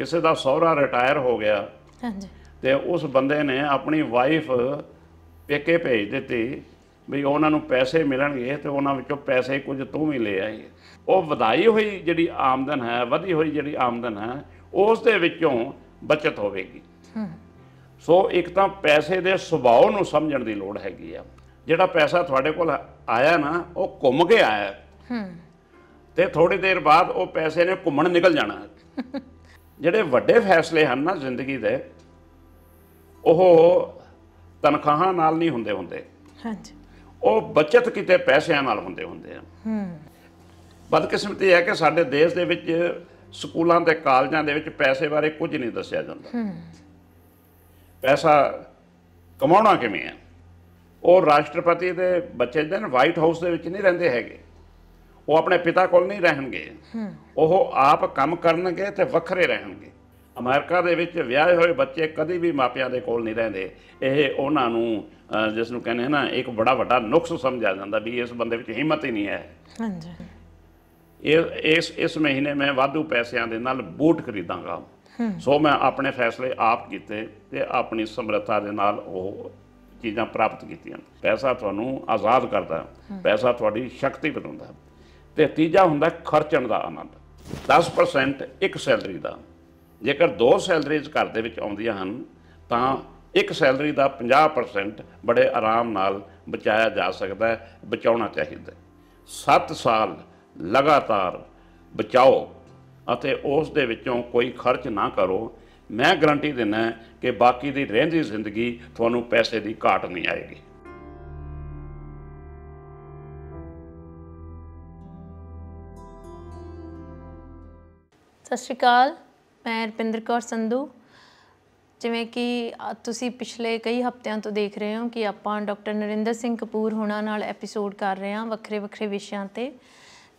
ਕਿਸੇ ਦਾ ਸਹੁਰਾ ਰਿਟਾਇਰ ਹੋ ਗਿਆ ਹਾਂਜੀ ਤੇ ਉਸ ਬੰਦੇ ਨੇ ਆਪਣੀ ਵਾਈਫ ਪੇਕੇ ਭੇਜ ਦਿੱਤੀ ਵੀ ਉਹਨਾਂ ਨੂੰ ਪੈਸੇ ਮਿਲਣਗੇ ਤੇ ਉਹਨਾਂ ਵਿੱਚੋਂ ਪੈਸੇ ਕੁਝ ਤੂੰ ਵੀ ਲੈ ਆਈ ਉਹ ਵਧਾਈ ਹੋਈ ਜਿਹੜੀ ਆਮਦਨ ਹੈ ਵਧੀ ਹੋਈ ਜਿਹੜੀ ਆਮਦਨ ਹੈ ਉਸ ਦੇ ਵਿੱਚੋਂ ਬਚਤ ਹੋਵੇਗੀ ਸੋ ਇੱਕ ਤਾਂ ਪੈਸੇ ਦੇ ਸੁਭਾਅ ਨੂੰ ਸਮਝਣ ਦੀ ਲੋੜ ਹੈਗੀ ਆ ਜਿਹੜਾ ਪੈਸਾ ਤੁਹਾਡੇ ਕੋਲ ਆਇਆ ਨਾ ਉਹ ਘੁੰਮ ਕੇ ਆਇਆ ਤੇ ਥੋੜੀ ਦੇਰ ਬਾਅਦ ਉਹ ਪੈਸੇ ਨੇ ਘੁੰਮਣ ਨਿਕਲ ਜਾਣਾ ਜਿਹੜੇ ਵੱਡੇ ਫੈਸਲੇ ਹਨ ਨਾ ਜ਼ਿੰਦਗੀ ਦੇ ਉਹ ਤਨਖਾਹਾਂ ਨਾਲ ਨਹੀਂ ਹੁੰਦੇ ਹੁੰਦੇ ਹਾਂਜੀ ਉਹ ਬਚਤ ਕਿਤੇ ਪੈਸਿਆਂ ਨਾਲ ਹੁੰਦੇ ਹੁੰਦੇ ਆ ਹੂੰ ਬਦਕਿਸਮਤੀ ਹੈ ਕਿ ਸਾਡੇ ਦੇਸ਼ ਦੇ ਵਿੱਚ ਸਕੂਲਾਂ ਤੇ ਕਾਲਜਾਂ ਦੇ ਵਿੱਚ ਪੈਸੇ ਬਾਰੇ ਕੁਝ ਨਹੀਂ ਦੱਸਿਆ ਜਾਂਦਾ ਹੂੰ ਪੈਸਾ ਕਮਾਉਣਾ ਕਿਵੇਂ ਹੈ ਉਹ ਰਾਸ਼ਟਰਪਤੀ ਦੇ ਬੱਚੇ ਦਿਨ ਵਾਈਟ ਹਾਊਸ ਦੇ ਵਿੱਚ ਨਹੀਂ ਰਹਿੰਦੇ ਹੈਗੇ ਉਹ ਆਪਣੇ ਪਿਤਾ ਕੋਲ ਨਹੀਂ ਰਹਿਣਗੇ ਉਹ ਆਪ ਕੰਮ ਕਰਨਗੇ ਤੇ ਵੱਖਰੇ ਰਹਿਣਗੇ ਅਮਰੀਕਾ ਦੇ ਵਿੱਚ ਵਿਆਹੇ ਹੋਏ ਬੱਚੇ ਕਦੇ ਵੀ ਮਾਪਿਆਂ ਦੇ ਕੋਲ ਨਹੀਂ ਰਹਿੰਦੇ ਇਹ ਉਹਨਾਂ ਨੂੰ ਜਿਸ ਨੂੰ ਕਹਿੰਦੇ ਹਨ ਇੱਕ ਬੜਾ ਵੱਡਾ ਨੁਕਸ ਸਮਝਿਆ ਜਾਂਦਾ ਵੀ ਇਸ ਬੰਦੇ ਵਿੱਚ ਹਿੰਮਤ ਹੀ ਨਹੀਂ ਹੈ ਹਾਂਜੀ ਇਸ ਇਸ ਮਹੀਨੇ ਮੈਂ ਵਾਧੂ ਪੈਸਿਆਂ ਦੇ ਨਾਲ ਬੂਟ ਖਰੀਦਾਂਗਾ ਸੋ ਮੈਂ ਆਪਣੇ ਫੈਸਲੇ ਆਪ ਕੀਤੇ ਤੇ ਆਪਣੀ ਸਮਰੱਥਾ ਦੇ ਨਾਲ ਉਹ ਚੀਜ਼ਾਂ ਪ੍ਰਾਪਤ ਕੀਤੀਆਂ ਪੈਸਾ ਤੁਹਾਨੂੰ ਆਜ਼ਾਦ ਕਰਦਾ ਪੈਸਾ ਤੁਹਾਡੀ ਸ਼ਕਤੀ ਬਣਾਉਂਦਾ ਤੇ ਤੀਜਾ ਹੁੰਦਾ ਖਰਚਣ ਦਾ ਆਨੰਦ 10% ਇੱਕ ਸੈਲਰੀ ਦਾ ਜੇਕਰ ਦੋ ਸੈਲਰੀਜ਼ ਘਰ ਦੇ ਵਿੱਚ ਆਉਂਦੀਆਂ ਹਨ ਤਾਂ ਇੱਕ ਸੈਲਰੀ ਦਾ 50% ਬੜੇ ਆਰਾਮ ਨਾਲ ਬਚਾਇਆ ਜਾ ਸਕਦਾ ਹੈ ਬਚਾਉਣਾ ਚਾਹੀਦਾ 7 ਸਾਲ ਲਗਾਤਾਰ ਬਚਾਓ ਅਤੇ ਉਸ ਦੇ ਵਿੱਚੋਂ ਕੋਈ ਖਰਚ ਨਾ ਕਰੋ ਮੈਂ ਗਾਰੰਟੀ ਦਿੰਦਾ ਕਿ ਬਾਕੀ ਦੀ ਰਹਿੰਦੀ ਜ਼ਿੰਦਗੀ ਤੁਹਾਨੂੰ ਪੈਸੇ ਦੀ ਘਾਟ ਨਹੀਂ ਆਏਗੀ ਸਤਿ ਸ਼੍ਰੀ ਅਕਾਲ ਮੈਂ ਰਪਿੰਦਰ ਕੌਰ ਸੰਧੂ ਜਿਵੇਂ ਕਿ ਤੁਸੀਂ ਪਿਛਲੇ ਕਈ ਹਫ਼ਤਿਆਂ ਤੋਂ ਦੇਖ ਰਹੇ ਹੋ ਕਿ ਆਪਾਂ ਡਾਕਟਰ ਨਰਿੰਦਰ ਸਿੰਘ ਕਪੂਰ ਹੋਣਾ ਨਾਲ ਐਪੀਸੋਡ ਕਰ ਰਹੇ ਹਾਂ ਵੱਖਰੇ ਵੱਖਰੇ ਵਿਸ਼ਿਆਂ ਤੇ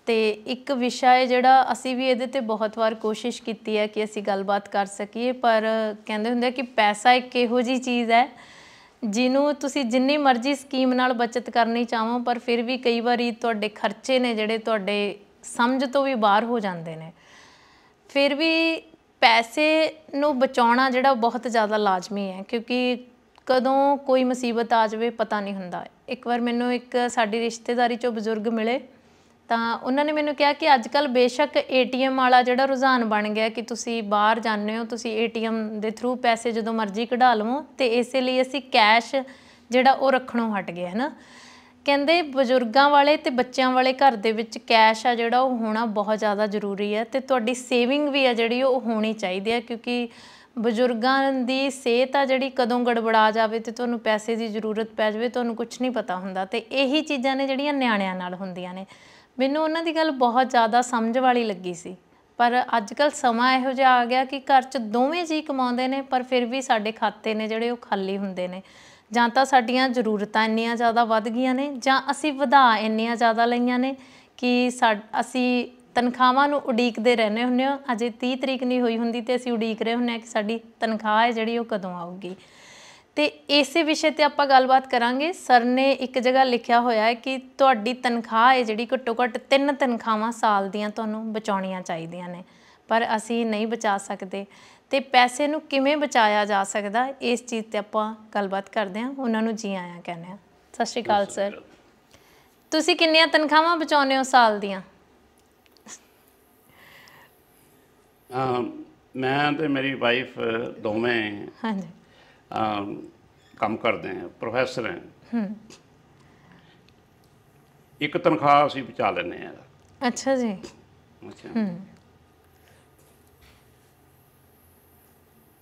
ਤੇ ਇੱਕ ਵਿਸ਼ਾ ਹੈ ਜਿਹੜਾ ਅਸੀਂ ਵੀ ਇਹਦੇ ਤੇ ਬਹੁਤ ਵਾਰ ਕੋਸ਼ਿਸ਼ ਕੀਤੀ ਹੈ ਕਿ ਅਸੀਂ ਗੱਲਬਾਤ ਕਰ ਸਕੀਏ ਪਰ ਕਹਿੰਦੇ ਹੁੰਦੇ ਕਿ ਪੈਸਾ ਇੱਕ ਇਹੋ ਜੀ ਚੀਜ਼ ਹੈ ਜਿਹਨੂੰ ਤੁਸੀਂ ਜਿੰਨੀ ਮਰਜ਼ੀ ਸਕੀਮ ਨਾਲ ਬਚਤ ਕਰਨੀ ਚਾਹੋ ਪਰ ਫਿਰ ਵੀ ਕਈ ਵਾਰੀ ਤੁਹਾਡੇ ਖਰਚੇ ਨੇ ਜਿਹੜੇ ਤੁਹਾਡੇ ਸਮਝ ਤੋਂ ਵੀ ਬਾਹਰ ਹੋ ਜਾਂਦੇ ਨੇ ਫਿਰ ਵੀ ਪੈਸੇ ਨੂੰ ਬਚਾਉਣਾ ਜਿਹੜਾ ਬਹੁਤ ਜ਼ਿਆਦਾ ਲਾਜ਼ਮੀ ਹੈ ਕਿਉਂਕਿ ਕਦੋਂ ਕੋਈ ਮੁਸੀਬਤ ਆ ਜਾਵੇ ਪਤਾ ਨਹੀਂ ਹੁੰਦਾ ਇੱਕ ਵਾਰ ਮੈਨੂੰ ਇੱਕ ਸਾਡੀ ਰਿਸ਼ਤੇਦਾਰੀ ਚੋਂ ਬਜ਼ੁਰਗ ਮਿਲੇ ਤਾਂ ਉਹਨਾਂ ਨੇ ਮੈਨੂੰ ਕਿਹਾ ਕਿ ਅੱਜ ਕੱਲ ਬੇਸ਼ੱਕ ਏਟੀਐਮ ਵਾਲਾ ਜਿਹੜਾ ਰੁਝਾਨ ਬਣ ਗਿਆ ਕਿ ਤੁਸੀਂ ਬਾਹਰ ਜਾਂਦੇ ਹੋ ਤੁਸੀਂ ਏਟੀਐਮ ਦੇ ਥਰੂ ਪੈਸੇ ਜਦੋਂ ਮਰਜ਼ੀ ਕਢਾ ਲਵੋ ਤੇ ਇਸੇ ਲਈ ਅਸੀਂ ਕੈਸ਼ ਜਿਹੜਾ ਉਹ ਰੱਖਣੋਂ ਹਟ ਗਏ ਹੈ ਨਾ ਕਹਿੰਦੇ ਬਜ਼ੁਰਗਾਂ ਵਾਲੇ ਤੇ ਬੱਚਿਆਂ ਵਾਲੇ ਘਰ ਦੇ ਵਿੱਚ ਕੈਸ਼ ਆ ਜਿਹੜਾ ਉਹ ਹੋਣਾ ਬਹੁਤ ਜ਼ਿਆਦਾ ਜ਼ਰੂਰੀ ਹੈ ਤੇ ਤੁਹਾਡੀ ਸੇਵਿੰਗ ਵੀ ਆ ਜਿਹੜੀ ਉਹ ਹੋਣੀ ਚਾਹੀਦੀ ਹੈ ਕਿਉਂਕਿ ਬਜ਼ੁਰਗਾਂ ਦੀ ਸਿਹਤ ਆ ਜਿਹੜੀ ਕਦੋਂ ਗੜਬੜਾ ਜਾਵੇ ਤੇ ਤੁਹਾਨੂੰ ਪੈਸੇ ਦੀ ਜ਼ਰੂਰਤ ਪੈ ਜਾਵੇ ਤੁਹਾਨੂੰ ਕੁਝ ਨਹੀਂ ਪਤਾ ਹੁੰਦਾ ਤੇ ਇਹੀ ਚੀਜ਼ਾਂ ਨੇ ਜਿਹੜੀਆਂ ਨਿਆਣਿਆਂ ਨਾਲ ਹੁੰਦੀਆਂ ਨੇ ਮੈਨੂੰ ਉਹਨਾਂ ਦੀ ਗੱਲ ਬਹੁਤ ਜ਼ਿਆਦਾ ਸਮਝ ਵਾਲੀ ਲੱਗੀ ਸੀ ਪਰ ਅੱਜ ਕੱਲ ਸਮਾਂ ਇਹੋ ਜਿਹਾ ਆ ਗਿਆ ਕਿ ਘਰ 'ਚ ਦੋਵੇਂ ਜੀ ਕਮਾਉਂਦੇ ਨੇ ਪਰ ਫਿਰ ਵੀ ਸਾਡੇ ਖਾਤੇ ਨੇ ਜਿਹੜੇ ਉਹ ਖਾਲੀ ਹੁੰਦੇ ਨੇ ਜਾਂ ਤਾਂ ਸਾਡੀਆਂ ਜ਼ਰੂਰਤਾਂ ਇੰਨੀਆਂ ਜ਼ਿਆਦਾ ਵੱਧ ਗਈਆਂ ਨੇ ਜਾਂ ਅਸੀਂ ਵਧਾ ਇੰਨੀਆਂ ਜ਼ਿਆਦਾ ਲਈਆਂ ਨੇ ਕਿ ਅਸੀਂ ਤਨਖਾਹਾਂ ਨੂੰ ਉਡੀਕਦੇ ਰਹਿੰਦੇ ਹੁੰਨੇ ਆ ਅਜੇ 30 ਤਰੀਕ ਨਹੀਂ ਹੋਈ ਹੁੰਦੀ ਤੇ ਅਸੀਂ ਉਡੀਕ ਰਹੇ ਹੁੰਨੇ ਆ ਕਿ ਸਾਡੀ ਤਨਖਾਹ ਹੈ ਜਿਹੜੀ ਉਹ ਕਦੋਂ ਆਊਗੀ ਤੇ ਇਸੇ ਵਿਸ਼ੇ ਤੇ ਆਪਾਂ ਗੱਲਬਾਤ ਕਰਾਂਗੇ ਸਰ ਨੇ ਇੱਕ ਜਗ੍ਹਾ ਲਿਖਿਆ ਹੋਇਆ ਹੈ ਕਿ ਤੁਹਾਡੀ ਤਨਖਾਹ ਹੈ ਜਿਹੜੀ ਘੱਟੋ ਘੱਟ ਤਿੰਨ ਤਨਖਾਹਾਂ ਸਾਲ ਦੀਆਂ ਤੁਹਾਨੂੰ ਬਚਾਉਣੀਆਂ ਚਾਹੀਦੀਆਂ ਨੇ ਪਰ ਅਸੀਂ ਨਹੀਂ ਬਚਾ ਸਕਦੇ ਤੇ ਪੈਸੇ ਨੂੰ ਕਿਵੇਂ ਬਚਾਇਆ ਜਾ ਸਕਦਾ ਇਸ ਚੀਜ਼ ਤੇ ਆਪਾਂ ਗੱਲਬਾਤ ਕਰਦੇ ਹਾਂ ਉਹਨਾਂ ਨੂੰ ਜੀ ਆਇਆਂ ਕਹਿੰਦੇ ਆ ਸਤਿ ਸ਼੍ਰੀ ਅਕਾਲ ਸਰ ਤੁਸੀਂ ਕਿੰਨੀਆਂ ਤਨਖਾਹਾਂ ਬਚਾਉਨੇ ਹੋ ਸਾਲ ਦੀਆਂ ਮੈਂ ਤੇ ਮੇਰੀ ਵਾਈਫ ਦੋਵੇਂ ਹਾਂਜੀ ਕੰਮ ਕਰਦੇ ਹਾਂ ਪ੍ਰੋਫੈਸਰ ਹਾਂ ਇੱਕ ਤਨਖਾਹ ਅਸੀਂ ਬਚਾ ਲੈਨੇ ਆ ਅੱਛਾ ਜੀ ਅੱਛਾ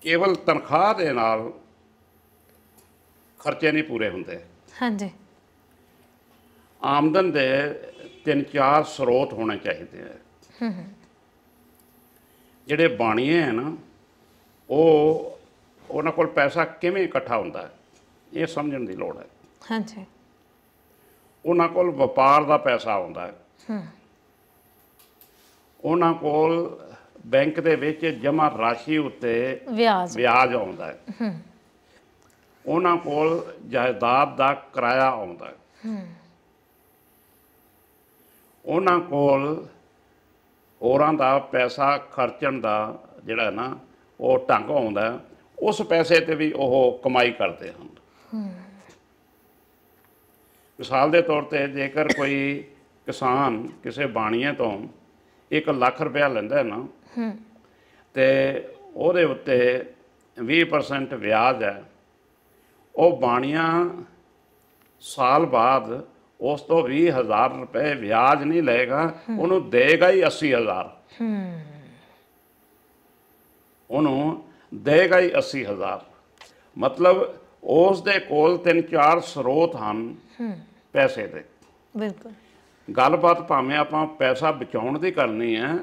ਕੇਵਲ ਤਨਖਾਹ ਦੇ ਨਾਲ ਖਰਚੇ ਨਹੀਂ ਪੂਰੇ ਹੁੰਦੇ ਹਾਂਜੀ ਆਮਦਨ ਦੇ ਤਿੰਨ ਚਾਰ ਸਰੋਤ ਹੋਣੇ ਚਾਹੀਦੇ ਆ ਜਿਹੜੇ ਬਾਣੀਏ ਹਨ ਉਹ ਉਹਨਾਂ ਕੋਲ ਪੈਸਾ ਕਿਵੇਂ ਇਕੱਠਾ ਹੁੰਦਾ ਹੈ ਇਹ ਸਮਝਣ ਦੀ ਲੋੜ ਹੈ ਹਾਂਜੀ ਉਹਨਾਂ ਕੋਲ ਵਪਾਰ ਦਾ ਪੈਸਾ ਆਉਂਦਾ ਹੈ ਹੂੰ ਉਹਨਾਂ ਕੋਲ ਬੈਂਕ ਦੇ ਵਿੱਚ ਜਮਾ ਰਾਸ਼ੀ ਉੱਤੇ ਵਿਆਜ ਵਿਆਜ ਆਉਂਦਾ ਹੈ ਹੂੰ ਉਹਨਾਂ ਕੋਲ ਜਾਇਦਾਦ ਦਾ ਕਿਰਾਇਆ ਆਉਂਦਾ ਹੈ ਹੂੰ ਉਹਨਾਂ ਕੋਲ ਹੋਰਾਂ ਦਾ ਪੈਸਾ ਖਰਚਣ ਦਾ ਜਿਹੜਾ ਨਾ ਉਹ ਢੰਗ ਆਉਂਦਾ ਉਸ ਪੈਸੇ ਤੇ ਵੀ ਉਹ ਕਮਾਈ ਕਰਦੇ ਹਨ ਮਿਸਾਲ ਦੇ ਤੌਰ ਤੇ ਜੇਕਰ ਕੋਈ ਕਿਸਾਨ ਕਿਸੇ ਬਾਣੀਏ ਤੋਂ 1 ਲੱਖ ਰੁਪਇਆ ਲੈਂਦਾ ਹੈ ਨਾ ਹੂੰ ਤੇ ਉਹਦੇ ਉੱਤੇ 20% ਵਿਆਜ ਹੈ ਉਹ ਬਾਣੀਆਂ ਸਾਲ ਬਾਅਦ ਉਸ ਤੋਂ 20000 ਰੁਪਏ ਵਿਆਜ ਨਹੀਂ ਲਏਗਾ ਉਹਨੂੰ ਦੇਗਾ ਹੀ 80000 ਹੂੰ ਉਹਨੂੰ ਦੇਗਾ ਹੀ 80000 ਮਤਲਬ ਉਸ ਦੇ ਕੋਲ ਤਿੰਨ ਚਾਰ ਸਰੋਤ ਹਨ ਹੂੰ ਪੈਸੇ ਦੇ ਬਿਲਕੁਲ ਗੱਲਬਾਤ ਭਾਵੇਂ ਆਪਾਂ ਪੈਸਾ ਬਚਾਉਣ ਦੀ ਕਰਨੀ ਹੈ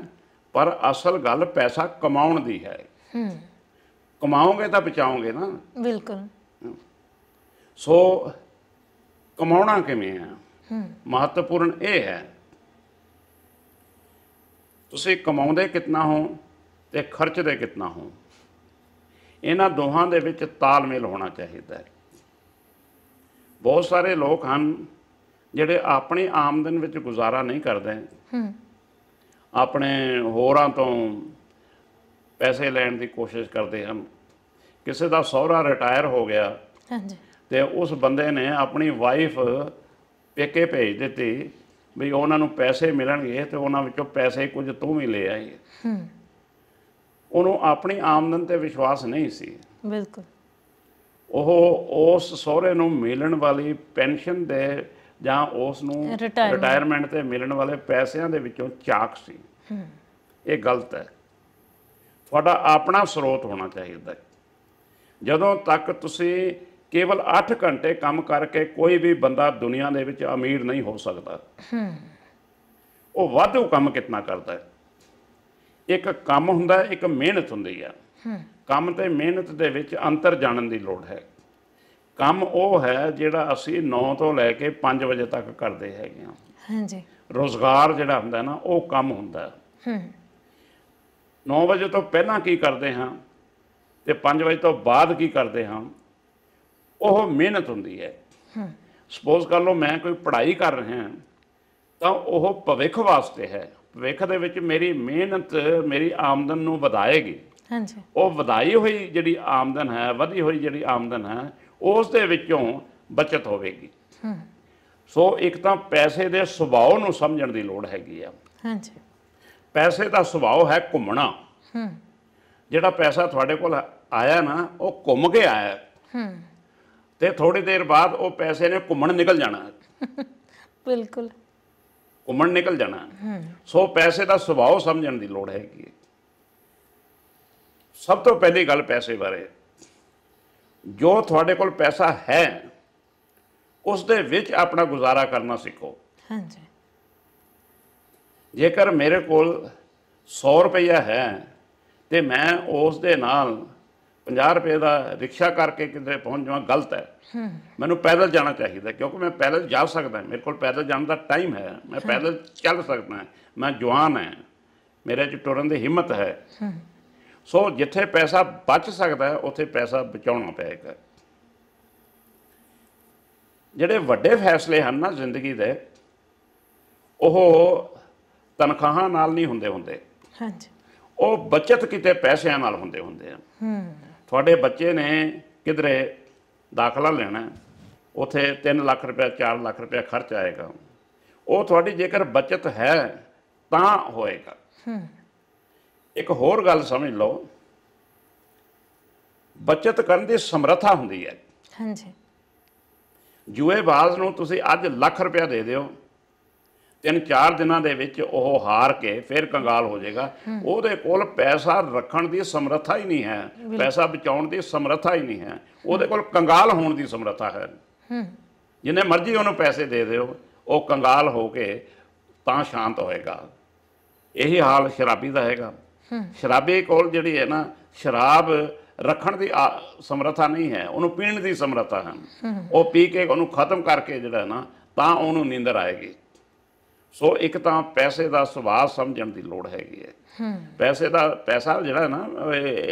ਪਰ ਅਸਲ ਗੱਲ ਪੈਸਾ ਕਮਾਉਣ ਦੀ ਹੈ ਹੂੰ ਕਮਾਓਗੇ ਤਾਂ ਬਚਾਓਗੇ ਨਾ ਬਿਲਕੁਲ ਸੋ ਕਮਾਉਣਾ ਕਿਵੇਂ ਹੈ ਹੂੰ ਮਹੱਤਵਪੂਰਨ ਇਹ ਹੈ ਤੁਸੀਂ ਕਮਾਉਂਦੇ ਕਿੰਨਾ ਹੋ ਤੇ ਖਰਚਦੇ ਕਿੰਨਾ ਹੋ ਇਹਨਾਂ ਦੋਹਾਂ ਦੇ ਵਿੱਚ ਤਾਲਮੇਲ ਹੋਣਾ ਚਾਹੀਦਾ ਹੈ ਬਹੁਤ ਸਾਰੇ ਲੋਕ ਹਨ ਜਿਹੜੇ ਆਪਣੀ ਆਮਦਨ ਵਿੱਚ ਗੁਜ਼ਾਰਾ ਨਹੀਂ ਕਰਦੇ ਹੂੰ ਆਪਣੇ ਹੋਰਾਂ ਤੋਂ ਪੈਸੇ ਲੈਣ ਦੀ ਕੋਸ਼ਿਸ਼ ਕਰਦੇ ਹਨ ਕਿਸੇ ਦਾ ਸਹੁਰਾ ਰਿਟਾਇਰ ਹੋ ਗਿਆ ਹਾਂਜੀ ਤੇ ਉਸ ਬੰਦੇ ਨੇ ਆਪਣੀ ਵਾਈਫ ਪੇਕੇ ਭੇਜ ਦਿੱਤੀ ਵੀ ਉਹਨਾਂ ਨੂੰ ਪੈਸੇ ਮਿਲਣਗੇ ਤੇ ਉਹਨਾਂ ਵਿੱਚੋਂ ਪੈਸੇ ਕੁਝ ਤੂੰ ਵੀ ਲੈ ਆਈ ਹੂੰ ਉਹਨੂੰ ਆਪਣੀ ਆਮਦਨ ਤੇ ਵਿਸ਼ਵਾਸ ਨਹੀਂ ਸੀ ਬਿਲਕੁਲ ਉਹ ਉਸ ਸਹੁਰੇ ਨੂੰ ਮਿਲਣ ਵਾਲੀ ਪੈਨਸ਼ਨ ਦੇ ਜਾਂ ਉਸ ਨੂੰ ਰਿਟਾਇਰਮੈਂਟ ਤੇ ਮਿਲਣ ਵਾਲੇ ਪੈਸਿਆਂ ਦੇ ਵਿੱਚੋਂ ਚਾਕ ਸੀ ਇਹ ਗਲਤ ਹੈ ਤੁਹਾਡਾ ਆਪਣਾ ਸਰੋਤ ਹੋਣਾ ਚਾਹੀਦਾ ਹੈ ਜਦੋਂ ਤੱਕ ਤੁਸੀਂ ਕੇਵਲ 8 ਘੰਟੇ ਕੰਮ ਕਰਕੇ ਕੋਈ ਵੀ ਬੰਦਾ ਦੁਨੀਆ ਦੇ ਵਿੱਚ ਅਮੀਰ ਨਹੀਂ ਹੋ ਸਕਦਾ ਉਹ ਵਾਧੂ ਕੰਮ ਕਿੰਨਾ ਕਰਦਾ ਹੈ ਇੱਕ ਕੰਮ ਹੁੰਦਾ ਇੱਕ ਮਿਹਨਤ ਹੁੰਦੀ ਆ ਕੰਮ ਤੇ ਮਿਹਨਤ ਦੇ ਵਿੱਚ ਅੰਤਰ ਜਾਣਨ ਦੀ ਲੋੜ ਹੈ ਕੰਮ ਉਹ ਹੈ ਜਿਹੜਾ ਅਸੀਂ 9 ਤੋਂ ਲੈ ਕੇ 5 ਵਜੇ ਤੱਕ ਕਰਦੇ ਹੈਗੇ ਹਾਂ ਹਾਂਜੀ ਰੋਜ਼ਗਾਰ ਜਿਹੜਾ ਹੁੰਦਾ ਨਾ ਉਹ ਕੰਮ ਹੁੰਦਾ ਹੂੰ 9 ਵਜੇ ਤੋਂ ਪਹਿਲਾਂ ਕੀ ਕਰਦੇ ਹਾਂ ਤੇ 5 ਵਜੇ ਤੋਂ ਬਾਅਦ ਕੀ ਕਰਦੇ ਹਾਂ ਉਹ ਮਿਹਨਤ ਹੁੰਦੀ ਹੈ ਹੂੰ ਸਪੋਜ਼ ਕਰ ਲਓ ਮੈਂ ਕੋਈ ਪੜ੍ਹਾਈ ਕਰ ਰਿਹਾ ਹਾਂ ਤਾਂ ਉਹ ਭਵਿੱਖ ਵਾਸਤੇ ਹੈ ਭਵਿੱਖ ਦੇ ਵਿੱਚ ਮੇਰੀ ਮਿਹਨਤ ਮੇਰੀ ਆਮਦਨ ਨੂੰ ਵਧਾਏਗੀ ਹਾਂਜੀ ਉਹ ਵਧਾਈ ਹੋਈ ਜਿਹੜੀ ਆਮਦਨ ਹੈ ਵਧੀ ਹੋਈ ਜਿਹੜੀ ਆਮਦਨ ਹੈ ਉਸ ਦੇ ਵਿੱਚੋਂ ਬਚਤ ਹੋਵੇਗੀ ਸੋ ਇੱਕ ਤਾਂ ਪੈਸੇ ਦੇ ਸੁਭਾਅ ਨੂੰ ਸਮਝਣ ਦੀ ਲੋੜ ਹੈਗੀ ਆ ਹਾਂਜੀ ਪੈਸੇ ਦਾ ਸੁਭਾਅ ਹੈ ਘੁੰਮਣਾ ਜਿਹੜਾ ਪੈਸਾ ਤੁਹਾਡੇ ਕੋਲ ਆਇਆ ਨਾ ਉਹ ਘੁੰਮ ਕੇ ਆਇਆ ਹੂੰ ਤੇ ਥੋੜੀ ਦੇਰ ਬਾਅਦ ਉਹ ਪੈਸੇ ਨੇ ਘੁੰਮਣ ਨਿਕਲ ਜਾਣਾ ਬਿਲਕੁਲ ਘੁੰਮਣ ਨਿਕਲ ਜਾਣਾ ਸੋ ਪੈਸੇ ਦਾ ਸੁਭਾਅ ਸਮਝਣ ਦੀ ਲੋੜ ਹੈਗੀ ਸਭ ਤੋਂ ਪਹਿਲੀ ਗੱਲ ਪੈਸੇ ਬਾਰੇ ਜੋ ਤੁਹਾਡੇ ਕੋਲ ਪੈਸਾ ਹੈ ਉਸ ਦੇ ਵਿੱਚ ਆਪਣਾ ਗੁਜ਼ਾਰਾ ਕਰਨਾ ਸਿੱਖੋ ਹਾਂਜੀ ਜੇਕਰ ਮੇਰੇ ਕੋਲ 100 ਰੁਪਇਆ ਹੈ ਤੇ ਮੈਂ ਉਸ ਦੇ ਨਾਲ 50 ਰੁਪਏ ਦਾ ਰਿਕਸ਼ਾ ਕਰਕੇ ਕਿਤੇ ਪਹੁੰਚ ਜਾਵਾਂ ਗਲਤ ਹੈ ਮੈਨੂੰ ਪੈਦਲ ਜਾਣਾ ਚਾਹੀਦਾ ਕਿਉਂਕਿ ਮੈਂ ਪੈਦਲ ਜਾ ਸਕਦਾ ਮੇਰੇ ਕੋਲ ਪੈਦਲ ਜਾਣ ਦਾ ਟਾਈਮ ਹੈ ਮੈਂ ਪੈਦਲ ਚੱਲ ਸਕਦਾ ਮੈਂ ਜਵਾਨ ਹਾਂ ਮੇਰੇ 'ਚ ਟੁਰਨ ਦੀ ਹਿੰਮਤ ਹੈ ਸੋ ਜਿੱਥੇ ਪੈਸਾ ਬਚ ਸਕਦਾ ਹੈ ਉੱਥੇ ਪੈਸਾ ਬਚਾਉਣਾ ਪਏਗਾ ਜਿਹੜੇ ਵੱਡੇ ਫੈਸਲੇ ਹਨ ਨਾ ਜ਼ਿੰਦਗੀ ਦੇ ਉਹ ਤਨਖਾਹਾਂ ਨਾਲ ਨਹੀਂ ਹੁੰਦੇ ਹੁੰਦੇ ਹਾਂਜੀ ਉਹ ਬਚਤ ਕਿਤੇ ਪੈਸਿਆਂ ਨਾਲ ਹੁੰਦੇ ਹੁੰਦੇ ਆ ਹੂੰ ਤੁਹਾਡੇ ਬੱਚੇ ਨੇ ਕਿਧਰੇ ਦਾਖਲਾ ਲੈਣਾ ਉਥੇ 3 ਲੱਖ ਰੁਪਏ 4 ਲੱਖ ਰੁਪਏ ਖਰਚ ਆਏਗਾ ਉਹ ਤੁਹਾਡੀ ਜੇਕਰ ਬਚਤ ਹੈ ਤਾਂ ਹੋਏਗਾ ਹੂੰ ਇੱਕ ਹੋਰ ਗੱਲ ਸਮਝ ਲਓ ਬਚਤ ਕਰਨ ਦੀ ਸਮਰੱਥਾ ਹੁੰਦੀ ਹੈ ਹਾਂਜੀ ਜੂਏ ਬਾਜ਼ ਨੂੰ ਤੁਸੀਂ ਅੱਜ ਲੱਖ ਰੁਪਇਆ ਦੇ ਦਿਓ ਤਿੰਨ ਚਾਰ ਦਿਨਾਂ ਦੇ ਵਿੱਚ ਉਹ ਹਾਰ ਕੇ ਫਿਰ ਕੰਗਾਲ ਹੋ ਜਾਏਗਾ ਉਹਦੇ ਕੋਲ ਪੈਸਾ ਰੱਖਣ ਦੀ ਸਮਰੱਥਾ ਹੀ ਨਹੀਂ ਹੈ ਪੈਸਾ ਬਚਾਉਣ ਦੀ ਸਮਰੱਥਾ ਹੀ ਨਹੀਂ ਹੈ ਉਹਦੇ ਕੋਲ ਕੰਗਾਲ ਹੋਣ ਦੀ ਸਮਰੱਥਾ ਹੈ ਜਿੰਨੇ ਮਰਜ਼ੀ ਉਹਨੂੰ ਪੈਸੇ ਦੇ ਦਿਓ ਉਹ ਕੰਗਾਲ ਹੋ ਕੇ ਤਾਂ ਸ਼ਾਂਤ ਹੋਏਗਾ ਇਹੀ ਹਾਲ ਸ਼ਰਾਬੀ ਦਾ ਹੈਗਾ ਸ਼ਰਾਬੇ ਕੋਲ ਜਿਹੜੀ ਹੈ ਨਾ ਸ਼ਰਾਬ ਰੱਖਣ ਦੀ ਸਮਰੱਥਾ ਨਹੀਂ ਹੈ ਉਹਨੂੰ ਪੀਣ ਦੀ ਸਮਰੱਥਾ ਹੈ ਉਹ ਪੀ ਕੇ ਉਹਨੂੰ ਖਤਮ ਕਰਕੇ ਜਿਹੜਾ ਹੈ ਨਾ ਤਾਂ ਉਹਨੂੰ ਨੀਂਦਰ ਆਏਗੀ ਸੋ ਇੱਕ ਤਾਂ ਪੈਸੇ ਦਾ ਸੁਭਾਅ ਸਮਝਣ ਦੀ ਲੋੜ ਹੈਗੀ ਹੈ ਪੈਸੇ ਦਾ ਪੈਸਾ ਜਿਹੜਾ ਨਾ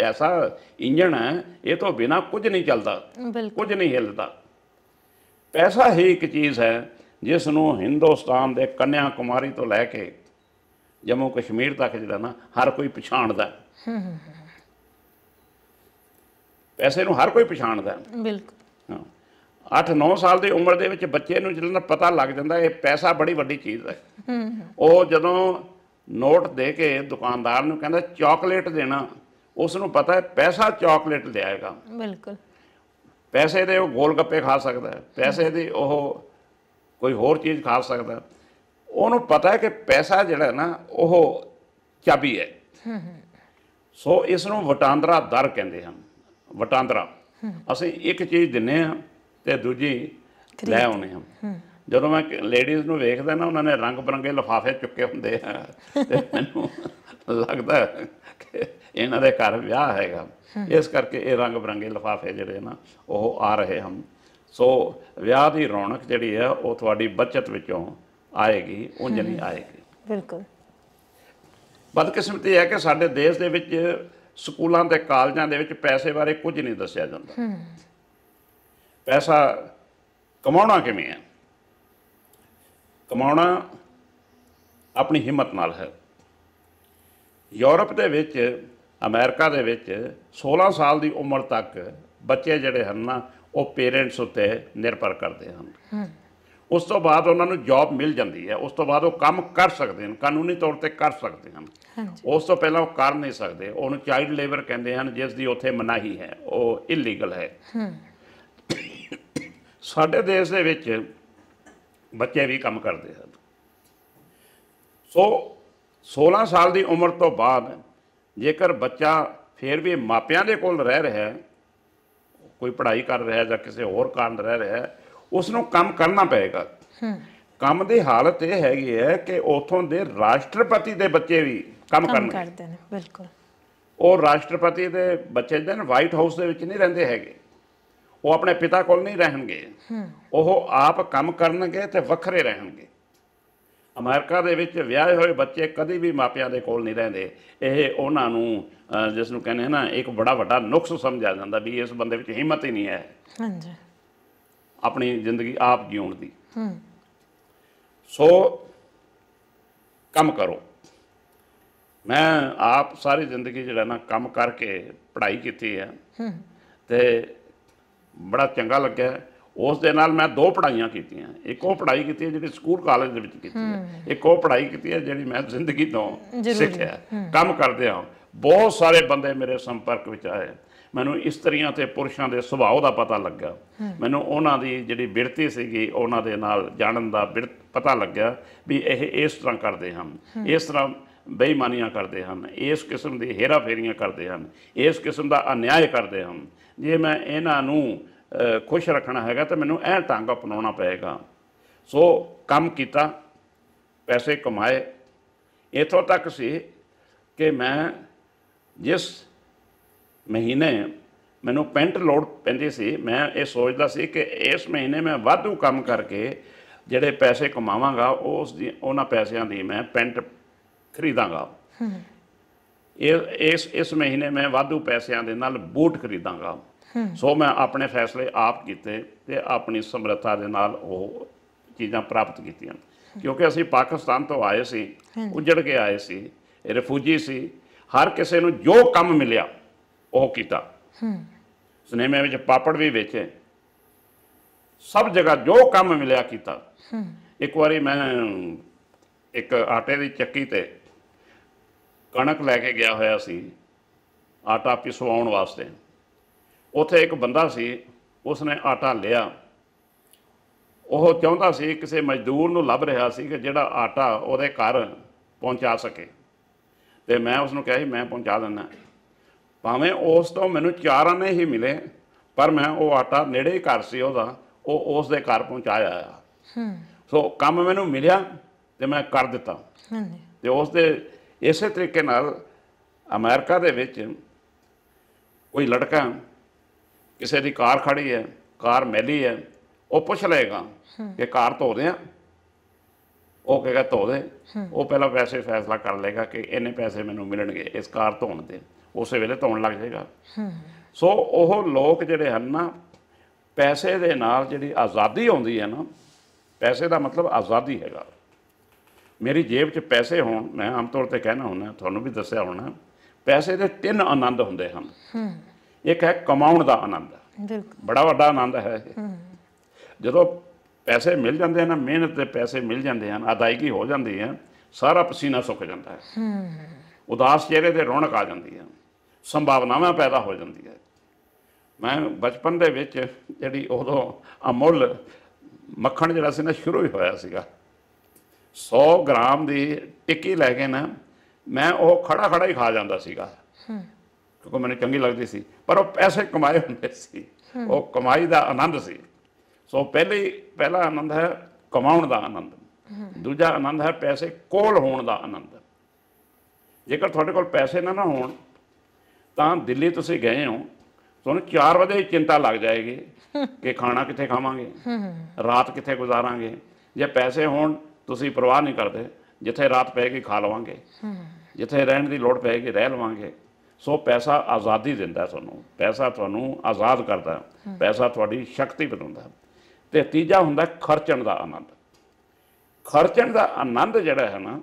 ਐਸਾ ਇੰਜਣ ਹੈ ਇਹ ਤੋਂ ਬਿਨਾ ਕੁਝ ਨਹੀਂ ਚੱਲਦਾ ਕੁਝ ਨਹੀਂ ਹਿੱਲਦਾ ਪੈਸਾ ਹੀ ਇੱਕ ਚੀਜ਼ ਹੈ ਜਿਸ ਨੂੰ ਹਿੰਦੁਸਤਾਨ ਦੇ ਕੰਨਿਆ ਕੁਮਾਰੀ ਤੋਂ ਲੈ ਕੇ ਜੰਮੂ ਕਸ਼ਮੀਰ ਤੱਕ ਜਿਹੜਾ ਨਾ ਹਰ ਕੋਈ ਪਛਾਣਦਾ ਪੈਸੇ ਨੂੰ ਹਰ ਕੋਈ ਪਛਾਣਦਾ ਬਿਲਕੁਲ ਹਾਂ 8-9 ਸਾਲ ਦੀ ਉਮਰ ਦੇ ਵਿੱਚ ਬੱਚੇ ਨੂੰ ਜਦੋਂ ਪਤਾ ਲੱਗ ਜਾਂਦਾ ਇਹ ਪੈਸਾ ਬੜੀ ਵੱਡੀ ਚੀਜ਼ ਹੈ ਉਹ ਜਦੋਂ ਨੋਟ ਦੇ ਕੇ ਦੁਕਾਨਦਾਰ ਨੂੰ ਕਹਿੰਦਾ ਚਾਕਲੇਟ ਦੇਣਾ ਉਸ ਨੂੰ ਪਤਾ ਹੈ ਪੈਸਾ ਚਾਕਲੇਟ ਲਿਆਏਗਾ ਬਿਲਕੁਲ ਪੈਸੇ ਦੇ ਉਹ ਗੋਲ ਗੱਪੇ ਖਾ ਸਕਦਾ ਹੈ ਪੈਸੇ ਦੇ ਉਹ ਕੋਈ ਹੋਰ ਚੀਜ਼ ਖਾ ਸਕਦਾ ਉਹਨੂੰ ਪਤਾ ਹੈ ਕਿ ਪੈਸਾ ਜਿਹੜਾ ਨਾ ਉਹ ਚਾਬੀ ਹੈ ਸੋ ਇਸ ਨੂੰ ਵਟਾਂਦਰਾ ਦਰ ਕਹਿੰਦੇ ਹਨ ਵਟਾਂਦਰਾ ਅਸੀਂ ਇੱਕ ਚੀਜ਼ ਦਿੰਨੇ ਆ ਤੇ ਦੂਜੀ ਲੈ ਆਉਨੇ ਹਾਂ ਜਦੋਂ ਮੈਂ ਲੇਡੀਜ਼ ਨੂੰ ਵੇਖਦਾ ਨਾ ਉਹਨਾਂ ਨੇ ਰੰਗ ਬਰੰਗੇ ਲਫਾਫੇ ਚੁੱਕੇ ਹੁੰਦੇ ਆ ਤੇ ਮੈਨੂੰ ਲੱਗਦਾ ਕਿ ਇਹਨਾਂ ਦੇ ਘਰ ਵਿਆਹ ਹੈਗਾ ਇਸ ਕਰਕੇ ਇਹ ਰੰਗ ਬਰੰਗੇ ਲਫਾਫੇ ਜਿਹੜੇ ਨਾ ਉਹ ਆ ਰਹੇ ਹਨ ਸੋ ਵਿਆਹ ਦੀ ਰੌਣਕ ਜਿਹੜੀ ਆ ਉਹ ਤੁਹਾਡੀ ਬਚਤ ਵਿੱਚੋਂ ਆਏਗੀ ਉਂਝ ਨਹੀਂ ਆਏਗੀ ਬਿਲਕੁਲ ਬਦਕਿਸਮਤੀ ਹੈ ਕਿ ਸਾਡੇ ਦੇਸ਼ ਦੇ ਵਿੱਚ ਸਕੂਲਾਂ ਤੇ ਕਾਲਜਾਂ ਦੇ ਵਿੱਚ ਪੈਸੇ ਬਾਰੇ ਕੁਝ ਨਹੀਂ ਦੱਸਿਆ ਜਾਂਦਾ ਪੈਸਾ ਕਮਾਉਣਾ ਕਿਵੇਂ ਹੈ ਕਮਾਉਣਾ ਆਪਣੀ ਹਿੰਮਤ ਨਾਲ ਹੈ ਯੂਰਪ ਦੇ ਵਿੱਚ ਅਮਰੀਕਾ ਦੇ ਵਿੱਚ 16 ਸਾਲ ਦੀ ਉਮਰ ਤੱਕ ਬੱਚੇ ਜਿਹੜੇ ਹਨ ਨਾ ਉਹ ਪੇਰੈਂਟਸ ਉੱਤੇ ਨਿਰਭਰ ਕਰਦੇ ਹਨ ਉਸ ਤੋਂ ਬਾਅਦ ਉਹਨਾਂ ਨੂੰ ਜੌਬ ਮਿਲ ਜਾਂਦੀ ਹੈ ਉਸ ਤੋਂ ਬਾਅਦ ਉਹ ਕੰਮ ਕਰ ਸਕਦੇ ਹਨ ਕਾਨੂੰਨੀ ਤੌਰ ਤੇ ਕਰ ਸਕਦੇ ਹਨ ਉਸ ਤੋਂ ਪਹਿਲਾਂ ਉਹ ਕਰ ਨਹੀਂ ਸਕਦੇ ਉਹਨੂੰ ਚਾਈਲਡ ਲੇਬਰ ਕਹਿੰਦੇ ਹਨ ਜਿਸ ਦੀ ਉੱਥੇ ਮਨਾਹੀ ਹੈ ਉਹ ਇਲੀਗਲ ਹੈ ਸਾਡੇ ਦੇਸ਼ ਦੇ ਵਿੱਚ ਬੱਚੇ ਵੀ ਕੰਮ ਕਰਦੇ ਹਨ ਸੋ 16 ਸਾਲ ਦੀ ਉਮਰ ਤੋਂ ਬਾਅਦ ਜੇਕਰ ਬੱਚਾ ਫੇਰ ਵੀ ਮਾਪਿਆਂ ਦੇ ਕੋਲ ਰਹਿ ਰਿਹਾ ਹੈ ਕੋਈ ਪੜ੍ਹਾਈ ਕਰ ਰਿਹਾ ਜਾਂ ਕਿਸੇ ਹੋਰ ਕਾਰਨ ਰਹਿ ਰਿਹਾ ਹੈ ਉਸ ਨੂੰ ਕੰਮ ਕਰਨਾ ਪਏਗਾ ਕੰਮ ਦੀ ਹਾਲਤ ਇਹ ਹੈਗੀ ਹੈ ਕਿ ਉਥੋਂ ਦੇ ਰਾਸ਼ਟਰਪਤੀ ਦੇ ਬੱਚੇ ਵੀ ਕੰਮ ਕਰਨ ਕਰਦੇ ਨੇ ਬਿਲਕੁਲ ਉਹ ਰਾਸ਼ਟਰਪਤੀ ਦੇ ਬੱਚੇ ਜਨ ਵਾਈਟ ਹਾਊਸ ਦੇ ਵਿੱਚ ਨਹੀਂ ਰਹਿੰਦੇ ਹੈਗੇ ਉਹ ਆਪਣੇ ਪਿਤਾ ਕੋਲ ਨਹੀਂ ਰਹਿਣਗੇ ਉਹ ਆਪ ਕੰਮ ਕਰਨਗੇ ਤੇ ਵੱਖਰੇ ਰਹਿਣਗੇ ਅਮਰੀਕਾ ਦੇ ਵਿੱਚ ਵਿਆਹੇ ਹੋਏ ਬੱਚੇ ਕਦੇ ਵੀ ਮਾਪਿਆਂ ਦੇ ਕੋਲ ਨਹੀਂ ਰਹਿੰਦੇ ਇਹ ਉਹਨਾਂ ਨੂੰ ਜਿਸ ਨੂੰ ਕਹਿੰਦੇ ਹਨ ਇੱਕ ਬੜਾ ਵੱਡਾ ਨੁਕਸ ਸਮਝਿਆ ਜਾਂਦਾ ਵੀ ਇਸ ਬੰਦੇ ਵਿੱਚ ਹਿੰਮਤ ਹੀ ਨਹੀਂ ਹੈ ਹਾਂਜੀ ਆਪਣੀ ਜ਼ਿੰਦਗੀ ਆਪ ਜਿਉਣ ਦੀ ਹੂੰ ਸੋ ਕੰਮ ਕਰੋ ਮੈਂ ਆਪ ਸਾਰੀ ਜ਼ਿੰਦਗੀ ਜਿਹੜਾ ਨਾ ਕੰਮ ਕਰਕੇ ਪੜ੍ਹਾਈ ਕੀਤੀ ਹੈ ਤੇ ਬੜਾ ਚੰਗਾ ਲੱਗਿਆ ਉਸ ਦੇ ਨਾਲ ਮੈਂ ਦੋ ਪੜ੍ਹਾਈਆਂ ਕੀਤੀਆਂ ਇੱਕ ਉਹ ਪੜ੍ਹਾਈ ਕੀਤੀ ਹੈ ਜਿਹੜੀ ਸਕੂਲ ਕਾਲਜ ਦੇ ਵਿੱਚ ਕੀਤੀ ਹੈ ਇੱਕ ਉਹ ਪੜ੍ਹਾਈ ਕੀਤੀ ਹੈ ਜਿਹੜੀ ਮੈਂ ਜ਼ਿੰਦਗੀ ਤੋਂ ਸਿੱਖਿਆ ਕੰਮ ਕਰਦੇ ਹਾਂ ਬਹੁਤ ਸਾਰੇ ਬੰਦੇ ਮੇਰੇ ਸੰਪਰਕ ਵਿੱਚ ਆਏ ਮੈਨੂੰ ਇਸਤਰੀਆਂ ਤੇ ਪੁਰਸ਼ਾਂ ਦੇ ਸੁਭਾਅ ਦਾ ਪਤਾ ਲੱਗਾ ਮੈਨੂੰ ਉਹਨਾਂ ਦੀ ਜਿਹੜੀ ਬਿਰਤੀ ਸੀਗੀ ਉਹਨਾਂ ਦੇ ਨਾਲ ਜਾਣਨ ਦਾ ਪਤਾ ਲੱਗਾ ਵੀ ਇਹ ਇਸ ਤਰ੍ਹਾਂ ਕਰਦੇ ਹਨ ਇਸ ਤਰ੍ਹਾਂ ਬੇਈਮਾਨੀਆਂ ਕਰਦੇ ਹਨ ਇਸ ਕਿਸਮ ਦੀ ਫੇਰੀਆਂ ਕਰਦੇ ਹਨ ਇਸ ਕਿਸਮ ਦਾ ਅਨਿਆਏ ਕਰਦੇ ਹਨ ਜੇ ਮੈਂ ਇਹਨਾਂ ਨੂੰ ਖੁਸ਼ ਰੱਖਣਾ ਹੈਗਾ ਤਾਂ ਮੈਨੂੰ ਇਹ ਢੰਗ ਅਪਣਾਉਣਾ ਪਏਗਾ ਸੋ ਕੰਮ ਕੀਤਾ ਪੈਸੇ ਕਮਾਏ ਇਥੋਂ ਤੱਕ ਸੀ ਕਿ ਮੈਂ ਜਿਸ ਮਹੀਨੇ ਮੈਨੂੰ ਪੈਂਟ ਲੋਡ ਪੈਂਦੇ ਸੀ ਮੈਂ ਇਹ ਸੋਚਦਾ ਸੀ ਕਿ ਇਸ ਮਹੀਨੇ ਮੈਂ ਵਾਧੂ ਕੰਮ ਕਰਕੇ ਜਿਹੜੇ ਪੈਸੇ ਕਮਾਵਾਂਗਾ ਉਸ ਦੀ ਉਹਨਾਂ ਪੈਸਿਆਂ ਦੀ ਮੈਂ ਪੈਂਟ ਖਰੀਦਾਂਗਾ ਇਹ ਇਸ ਇਸ ਮਹੀਨੇ ਮੈਂ ਵਾਧੂ ਪੈਸਿਆਂ ਦੇ ਨਾਲ ਬੂਟ ਖਰੀਦਾਂਗਾ ਸੋ ਮੈਂ ਆਪਣੇ ਫੈਸਲੇ ਆਪ ਕੀਤੇ ਤੇ ਆਪਣੀ ਸਮਰੱਥਾ ਦੇ ਨਾਲ ਉਹ ਚੀਜ਼ਾਂ ਪ੍ਰਾਪਤ ਕੀਤੀਆਂ ਕਿਉਂਕਿ ਅਸੀਂ ਪਾਕਿਸਤਾਨ ਤੋਂ ਆਏ ਸੀ ਉਜੜ ਕੇ ਆਏ ਸੀ ਰਿਫਿਊਜੀ ਸੀ ਹਰ ਕਿਸੇ ਨੂੰ ਜੋ ਕੰਮ ਮਿਲਿਆ ਉਹ ਕੀਤਾ ਹੂੰ ਸਿਨੇਮੇ ਵਿੱਚ ਪਾਪੜ ਵੀ ਵੇਚੇ ਸਭ ਜਗ੍ਹਾ ਜੋ ਕੰਮ ਮਿਲਿਆ ਕੀਤਾ ਹੂੰ ਇੱਕ ਵਾਰੀ ਮੈਂ ਇੱਕ ਆਟੇ ਦੀ ਚੱਕੀ ਤੇ ਕਣਕ ਲੈ ਕੇ ਗਿਆ ਹੋਇਆ ਸੀ ਆਟਾ ਪਿਸਵਾਉਣ ਵਾਸਤੇ ਉੱਥੇ ਇੱਕ ਬੰਦਾ ਸੀ ਉਸਨੇ ਆਟਾ ਲਿਆ ਉਹ ਚਾਹੁੰਦਾ ਸੀ ਕਿਸੇ ਮਜ਼ਦੂਰ ਨੂੰ ਲੱਭ ਰਿਹਾ ਸੀ ਕਿ ਜਿਹੜਾ ਆਟਾ ਉਹਦੇ ਘਰ ਪਹੁੰਚਾ ਸਕੇ ਤੇ ਮੈਂ ਉਸ ਨੂੰ ਕਿਹਾ ਸੀ ਮੈਂ ਪਹੁੰਚਾ ਦਿੰਦਾ ਭਾਵੇਂ ਉਸ ਤੋਂ ਮੈਨੂੰ ਚਾਰ ਆਨੇ ਹੀ ਮਿਲੇ ਪਰ ਮੈਂ ਉਹ ਆਟਾ ਨੇੜੇ ਹੀ ਘਰ ਸੀ ਉਹਦਾ ਉਹ ਉਸ ਦੇ ਘਰ ਪਹੁੰਚਾਇਆ ਹੂੰ ਸੋ ਕੰਮ ਮੈਨੂੰ ਮਿਲਿਆ ਤੇ ਮੈਂ ਕਰ ਦਿੱਤਾ ਹਾਂਜੀ ਤੇ ਉਸ ਦੇ ਇਸੇ ਤਰੀਕੇ ਨਾਲ ਅਮਰੀਕਾ ਦੇ ਵਿੱਚ ਕੋਈ ਲੜਕਾ ਕਿਸੇ ਦੀ ਕਾਰ ਖੜੀ ਹੈ ਕਾਰ ਮੈਲੀ ਹੈ ਉਹ ਪੁੱਛ ਲਏਗਾ ਕਿ ਕਾਰ ਧੋਦੇ ਆ ਉਹ ਕਹੇਗਾ ਧੋਦੇ ਉਹ ਪਹਿਲਾਂ ਪੈਸੇ ਫੈਸਲਾ ਕਰ ਲਏਗਾ ਕਿ ਇੰਨੇ ਪੈਸੇ ਮੈਨੂੰ ਮਿਲਣਗੇ ਇਸ ਕਾਰ ਧੋਣ ਦੇ ਉਸੇ ਵੇਲੇ ਧੌਣ ਲੱਗ ਜਾਏਗਾ ਸੋ ਉਹ ਲੋਕ ਜਿਹੜੇ ਹਨ ਨਾ ਪੈਸੇ ਦੇ ਨਾਲ ਜਿਹੜੀ ਆਜ਼ਾਦੀ ਆਉਂਦੀ ਹੈ ਨਾ ਪੈਸੇ ਦਾ ਮਤਲਬ ਆਜ਼ਾਦੀ ਹੈਗਾ ਮੇਰੀ ਜੇਬ 'ਚ ਪੈਸੇ ਹੋਣ ਮੈਂ ਆਮ ਤੌਰ ਤੇ ਕਹਿਣਾ ਹੁੰਦਾ ਤੁਹਾਨੂੰ ਵੀ ਦੱਸਿਆ ਹੋਣਾ ਪੈਸੇ ਦੇ ਤਿੰਨ ਆਨੰਦ ਹੁੰਦੇ ਹਨ ਇੱਕ ਹੈ ਕਮਾਉਣ ਦਾ ਆਨੰਦ ਬਿਲਕੁਲ ਬੜਾ ਵੱਡਾ ਆਨੰਦ ਹੈ ਜਦੋਂ ਪੈਸੇ ਮਿਲ ਜਾਂਦੇ ਹਨ ਮਿਹਨਤ ਦੇ ਪੈਸੇ ਮਿਲ ਜਾਂਦੇ ਹਨ ਅਦਾਇਗੀ ਹੋ ਜਾਂਦੀ ਹੈ ਸਾਰਾ ਪਸੀਨਾ ਸੁੱਕ ਜਾਂਦਾ ਹੈ ਉਦਾਸ ਚਿਹਰੇ ਤੇ ਰੌਣਕ ਆ ਜਾਂਦੀ ਹੈ ਸੰਭਾਵਨਾਵਾਂ ਪੈਦਾ ਹੋ ਜਾਂਦੀਆਂ ਮੈਂ ਬਚਪਨ ਦੇ ਵਿੱਚ ਜਿਹੜੀ ਉਦੋਂ ਅਮੁੱਲ ਮੱਖਣ ਜਿਹੜਾ ਸੀ ਨਾ ਸ਼ੁਰੂ ਹੀ ਹੋਇਆ ਸੀਗਾ 100 ਗ੍ਰਾਮ ਦੀ ਟਿੱਕੀ ਲੈ ਕੇ ਨਾ ਮੈਂ ਉਹ ਖੜਾ ਖੜਾ ਹੀ ਖਾ ਜਾਂਦਾ ਸੀਗਾ ਕਿਉਂਕਿ ਮੈਨੂੰ ਚੰਗੀ ਲੱਗਦੀ ਸੀ ਪਰ ਉਹ ਪੈਸੇ ਕਮਾਏ ਹੁੰਦੇ ਸੀ ਉਹ ਕਮਾਈ ਦਾ ਆਨੰਦ ਸੀ ਸੋ ਪਹਿਲੇ ਪਹਿਲਾ ਆਨੰਦ ਹੈ ਕਮਾਉਣ ਦਾ ਆਨੰਦ ਦੂਜਾ ਆਨੰਦ ਹੈ ਪੈਸੇ ਕੋਲ ਹੋਣ ਦਾ ਆਨੰਦ ਜੇਕਰ ਤੁਹਾਡੇ ਕੋਲ ਪੈਸੇ ਨਾ ਨਾ ਹੋਣ ਤਾਂ ਦਿੱਲੀ ਤੁਸੀਂ ਗਏ ਹੋ ਤੁਹਾਨੂੰ 4 ਵਜੇ ਚਿੰਤਾ ਲੱਗ ਜਾਏਗੀ ਕਿ ਖਾਣਾ ਕਿੱਥੇ ਖਾਵਾਂਗੇ ਰਾਤ ਕਿੱਥੇ گزارਾਂਗੇ ਜੇ ਪੈਸੇ ਹੋਣ ਤੁਸੀਂ ਪਰਵਾਹ ਨਹੀਂ ਕਰਦੇ ਜਿੱਥੇ ਰਾਤ ਪੈ ਕੇ ਖਾ ਲਵਾਂਗੇ ਜਿੱਥੇ ਰਹਿਣ ਦੀ ਲੋੜ ਕੇ ਰਹਿ ਲਵਾਂਗੇ ਸੋ ਪੈਸਾ ਆਜ਼ਾਦੀ ਦਿੰਦਾ ਤੁਹਾਨੂੰ ਪੈਸਾ ਤੁਹਾਨੂੰ ਆਜ਼ਾਦ ਕਰਦਾ ਪੈਸਾ ਤੁਹਾਡੀ ਸ਼ਕਤੀ ਬਣਾਉਂਦਾ ਤੇ ਤੀਜਾ ਹੁੰਦਾ ਖਰਚਣ ਦਾ ਆਨੰਦ ਖਰਚਣ ਦਾ ਆਨੰਦ ਜਿਹੜਾ ਹੈ ਨਾ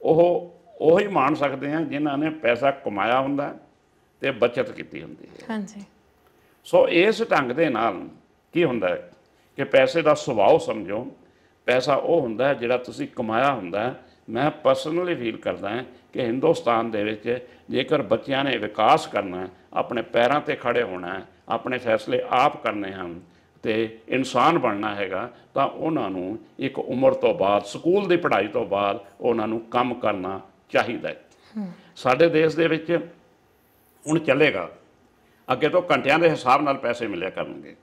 ਉਹ ਉਹੀ ਮਾਣ ਸਕਦੇ ਆ ਜਿਨ੍ਹਾਂ ਨੇ ਪੈਸਾ ਕਮਾਇਆ ਹੁੰਦਾ ਤੇ ਬਚਤ ਕੀਤੀ ਹੁੰਦੀ ਹੈ ਹਾਂਜੀ ਸੋ ਇਸ ਢੰਗ ਦੇ ਨਾਲ ਕੀ ਹੁੰਦਾ ਹੈ ਕਿ ਪੈਸੇ ਦਾ ਸੁਭਾਅ ਸਮਝੋ ਪੈਸਾ ਉਹ ਹੁੰਦਾ ਹੈ ਜਿਹੜਾ ਤੁਸੀਂ ਕਮਾਇਆ ਹੁੰਦਾ ਹੈ ਮੈਂ ਪਰਸਨਲੀ ਫੀਲ ਕਰਦਾ ਹਾਂ ਕਿ ਹਿੰਦੁਸਤਾਨ ਦੇ ਵਿੱਚ ਜੇਕਰ ਬੱਚਿਆਂ ਨੇ ਵਿਕਾਸ ਕਰਨਾ ਹੈ ਆਪਣੇ ਪੈਰਾਂ ਤੇ ਖੜੇ ਹੋਣਾ ਹੈ ਆਪਣੇ ਫੈਸਲੇ ਆਪ ਕਰਨੇ ਹਨ ਤੇ ਇਨਸਾਨ ਬਣਨਾ ਹੈਗਾ ਤਾਂ ਉਹਨਾਂ ਨੂੰ ਇੱਕ ਉਮਰ ਤੋਂ ਬਾਅਦ ਸਕੂਲ ਦੀ ਪੜ੍ਹਾਈ ਤੋਂ ਬਾਅਦ ਉਹਨਾਂ ਨੂੰ ਕੰਮ ਕਰਨਾ ਚਾਹੀਦਾ ਹੈ ਸਾਡੇ ਦੇਸ਼ ਦੇ ਵਿੱਚ ਹੁਣ ਚੱਲੇਗਾ ਅੱਗੇ ਤੋਂ ਘੰਟਿਆਂ ਦੇ ਹਿਸਾਬ ਨਾਲ ਪੈਸੇ ਮਿਲਿਆ ਕਰਨਗੇ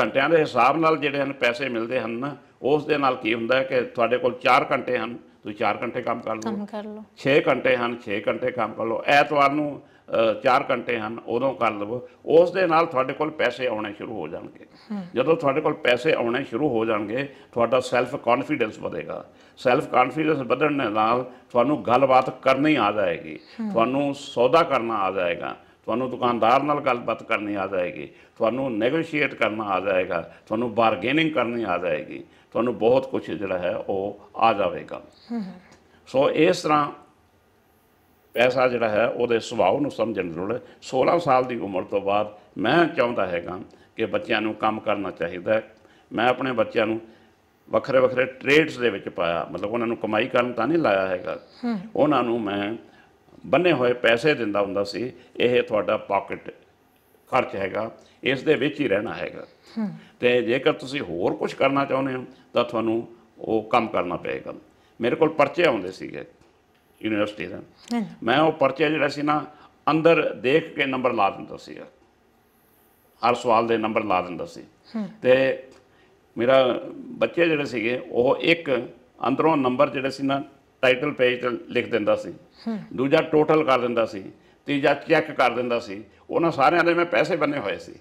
ਘੰਟਿਆਂ ਦੇ ਹਿਸਾਬ ਨਾਲ ਜਿਹੜੇ ਹਨ ਪੈਸੇ ਮਿਲਦੇ ਹਨ ਉਸ ਦੇ ਨਾਲ ਕੀ ਹੁੰਦਾ ਹੈ ਕਿ ਤੁਹਾਡੇ ਕੋਲ 4 ਘੰਟੇ ਹਨ ਤੁਸੀਂ 4 ਘੰਟੇ ਕੰਮ ਕਰ ਲਓ ਕੰਮ ਕਰ ਲਓ 6 ਘੰਟੇ ਹਨ 6 ਘੰਟੇ ਕੰਮ ਕਰ ਲਓ ਐਤਵਾਰ ਨੂੰ 4 ਘੰਟੇ ਹਨ ਉਦੋਂ ਕਰ ਲਵੋ ਉਸ ਦੇ ਨਾਲ ਤੁਹਾਡੇ ਕੋਲ ਪੈਸੇ ਆਉਣੇ ਸ਼ੁਰੂ ਹੋ ਜਾਣਗੇ ਜਦੋਂ ਤੁਹਾਡੇ ਕੋਲ ਪੈਸੇ ਆਉਣੇ ਸ਼ੁਰੂ ਹੋ ਜਾਣਗੇ ਤੁਹਾਡਾ ਸੈਲਫ ਕੌਨਫੀਡੈਂਸ ਵਧੇਗਾ ਸੈਲਫ ਕੌਨਫੀਡੈਂਸ ਵਧਣ ਦੇ ਨਾਲ ਤੁਹਾਨੂੰ ਗੱਲਬਾਤ ਕਰਨੀ ਆ ਜਾਏਗੀ ਤੁਹਾਨੂੰ ਸੌਦਾ ਕਰਨਾ ਆ ਜਾਏਗਾ ਤੁਹਾਨੂੰ ਦੁਕਾਨਦਾਰ ਨਾਲ ਗੱਲਬਾਤ ਕਰਨੀ ਆ ਜਾਏਗੀ ਤੁਹਾਨੂੰ ਨੈਗੋਸ਼ੀਏਟ ਕਰਨਾ ਆ ਜਾਏਗਾ ਤੁਹਾਨੂੰ ਬਾਰਗੇਨਿੰਗ ਕਰਨੀ ਆ ਜਾਏਗੀ ਤੁਹਾਨੂੰ ਬਹੁਤ ਕੁਝ ਜਿਹੜਾ ਹੈ ਉਹ ਆ ਜਾਵੇਗਾ ਸੋ ਇਸ ਤਰ੍ਹਾਂ ਪੈਸਾ ਜਿਹੜਾ ਹੈ ਉਹਦੇ ਸੁਭਾਅ ਨੂੰ ਸਮਝਣ ਦੀ ਲੋੜ ਹੈ 16 ਸਾਲ ਦੀ ਉਮਰ ਤੋਂ ਬਾਅਦ ਮੈਂ ਚਾਹੁੰਦਾ ਹੈਗਾ ਕਿ ਬੱਚਿਆਂ ਨੂੰ ਕੰਮ ਕਰਨਾ ਚਾਹੀਦਾ ਮੈਂ ਆਪਣੇ ਬੱਚਿਆਂ ਨੂੰ ਵੱਖਰੇ ਵੱਖਰੇ ਟ੍ਰੇਡਸ ਦੇ ਵਿੱਚ ਪਾਇਆ ਮਤਲਬ ਉਹਨਾਂ ਨੂੰ ਕਮਾਈ ਕਰਨ ਤਾਂ ਨਹੀਂ ਲਾਇਆ ਹੈਗਾ ਉਹਨਾਂ ਨੂੰ ਮੈਂ ਬੰਨੇ ਹੋਏ ਪੈਸੇ ਦਿੰਦਾ ਹੁੰਦਾ ਸੀ ਇਹ ਤੁਹਾਡਾ ਪਾਕਟ ਖਰਚ ਹੈਗਾ ਇਸ ਦੇ ਵਿੱਚ ਹੀ ਰਹਿਣਾ ਹੈਗਾ ਤੇ ਜੇਕਰ ਤੁਸੀਂ ਹੋਰ ਕੁਝ ਕਰਨਾ ਚਾਹੁੰਦੇ ਹੋ ਤਾਂ ਤੁਹਾਨੂੰ ਉਹ ਕੰਮ ਕਰਨਾ ਪਏਗਾ ਮੇਰੇ ਕੋਲ ਪਰਚੇ ਆਉਂਦੇ ਸੀਗੇ ਯੂਨੀਵਰਸਿਟੀ ਦਾ ਮੈਂ ਉਹ ਪਰਚੇ ਜਿਹੜਾ ਸੀ ਨਾ ਅੰਦਰ ਦੇਖ ਕੇ ਨੰਬਰ ਲਾ ਦਿੰਦਾ ਸੀਗਾ ਹਰ ਸਵਾਲ ਦੇ ਨੰਬਰ ਲਾ ਦਿੰਦਾ ਸੀ ਤੇ ਮੇਰਾ ਬੱਚੇ ਜਿਹੜੇ ਸੀਗੇ ਉਹ ਇੱਕ ਅੰਦਰੋਂ ਨੰਬਰ ਜਿਹੜਾ ਸੀ ਨਾ ਟਾਈਟਲ ਪੇਜ ਤੇ ਲਿਖ ਦਿੰਦਾ ਸੀ ਦੂਜਾ ਟੋਟਲ ਕਰ ਦਿੰਦਾ ਸੀ ਤੀਜਾ ਚੈੱਕ ਕਰ ਦਿੰਦਾ ਸੀ ਉਹਨਾਂ ਸਾਰਿਆਂ ਦੇ ਮੈਂ ਪੈਸੇ ਬੰਨੇ ਹੋਏ ਸੀ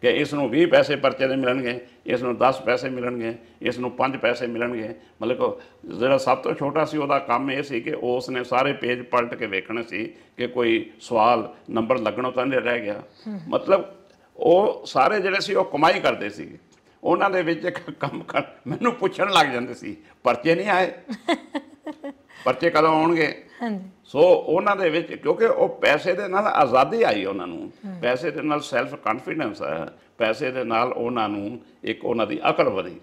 ਕਿ ਇਸ ਨੂੰ 20 ਪੈਸੇ ਪਰਚੇ ਦੇ ਮਿਲਣਗੇ ਇਸ ਨੂੰ 10 ਪੈਸੇ ਮਿਲਣਗੇ ਇਸ ਨੂੰ 5 ਪੈਸੇ ਮਿਲਣਗੇ ਮਤਲਬ ਜਿਹੜਾ ਸਭ ਤੋਂ ਛੋਟਾ ਸੀ ਉਹਦਾ ਕੰਮ ਇਹ ਸੀ ਕਿ ਉਸ ਨੇ ਸਾਰੇ ਪੇਜ ਪਲਟ ਕੇ ਵੇਖਣੇ ਸੀ ਕਿ ਕੋਈ ਸਵਾਲ ਨੰਬਰ ਲੱਗਣੋਂ ਤਾਂ ਨਹੀਂ ਰਹਿ ਗਿਆ ਮਤਲਬ ਉਹ ਸਾਰੇ ਜਿਹੜੇ ਸੀ ਉਹ ਕਮਾਈ ਕਰਦੇ ਸੀ ਉਹਨਾਂ ਦੇ ਵਿੱਚ ਇੱਕ ਕੰਮ ਕਰ ਮੈਨੂੰ ਪੁੱਛਣ ਲੱਗ ਜਾਂਦੇ ਸੀ ਪਰਚੇ ਨਹੀਂ ਆਏ ਪਰਚੇ ਕਦੋਂ ਆਉਣਗੇ ਹਾਂਜੀ ਸੋ ਉਹਨਾਂ ਦੇ ਵਿੱਚ ਕਿਉਂਕਿ ਉਹ ਪੈਸੇ ਦੇ ਨਾਲ ਆਜ਼ਾਦੀ ਆਈ ਉਹਨਾਂ ਨੂੰ ਪੈਸੇ ਦੇ ਨਾਲ ਸੈਲਫ ਕੰਫੀਡੈਂਸ ਆ ਪੈਸੇ ਦੇ ਨਾਲ ਉਹਨਾਂ ਨੂੰ ਇੱਕ ਉਹਨਾਂ ਦੀ ਅਕਲ ਵਧੀ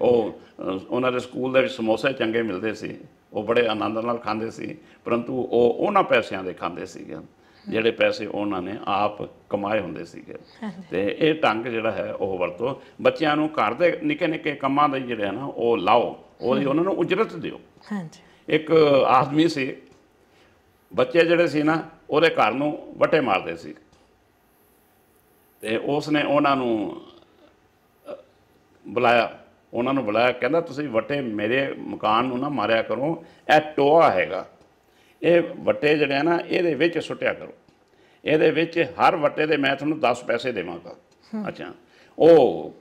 ਉਹ ਉਹਨਾਂ ਦੇ ਸਕੂਲ ਦੇ ਵਿੱਚ ਸਮੋਸੇ ਚੰਗੇ ਮਿਲਦੇ ਸੀ ਉਹ ਬੜੇ ਆਨੰਦ ਨਾਲ ਖਾਂਦੇ ਸੀ ਪਰੰਤੂ ਉਹ ਉਹਨਾਂ ਪੈਸਿਆਂ ਦੇ ਖਾਂਦੇ ਸੀਗੇ ਜਿਹੜੇ ਪੈਸੇ ਉਹਨਾਂ ਨੇ ਆਪ ਕਮਾਏ ਹੁੰਦੇ ਸੀਗੇ ਤੇ ਇਹ ਟੰਗ ਜਿਹੜਾ ਹੈ ਉਹ ਵਰਤੋ ਬੱਚਿਆਂ ਨੂੰ ਘਰ ਦੇ ਨਿੱਕੇ ਨਿੱਕੇ ਕੰਮਾਂ ਦੇ ਜਿਹੜੇ ਹਨ ਉਹ ਲਾਓ ਉਹਦੀ ਉਹਨਾਂ ਨੂੰ ਉਜਰਤ ਦਿਓ ਹਾਂਜੀ ਇੱਕ ਆਦਮੀ ਸੀ ਬੱਚੇ ਜਿਹੜੇ ਸੀ ਨਾ ਉਹਦੇ ਘਰ ਨੂੰ ਵਟੇ ਮਾਰਦੇ ਸੀ ਤੇ ਉਸ ਨੇ ਉਹਨਾਂ ਨੂੰ ਬੁਲਾਇਆ ਉਹਨਾਂ ਨੂੰ ਬੁਲਾਇਆ ਕਹਿੰਦਾ ਤੁਸੀਂ ਵਟੇ ਮੇਰੇ ਮਕਾਨ ਨੂੰ ਨਾ ਮਾਰਿਆ ਕਰੋ ਇਹ ਟੋਆ ਹੈਗਾ ਇਹ ਵੱਟੇ ਜਿਹੜੇ ਆ ਨਾ ਇਹਦੇ ਵਿੱਚ ਸੁੱਟਿਆ ਕਰੋ ਇਹਦੇ ਵਿੱਚ ਹਰ ਵੱਟੇ ਦੇ ਮੈਂ ਤੁਹਾਨੂੰ 10 ਪੈਸੇ ਦੇਵਾਂਗਾ ਅੱਛਾ ਉਹ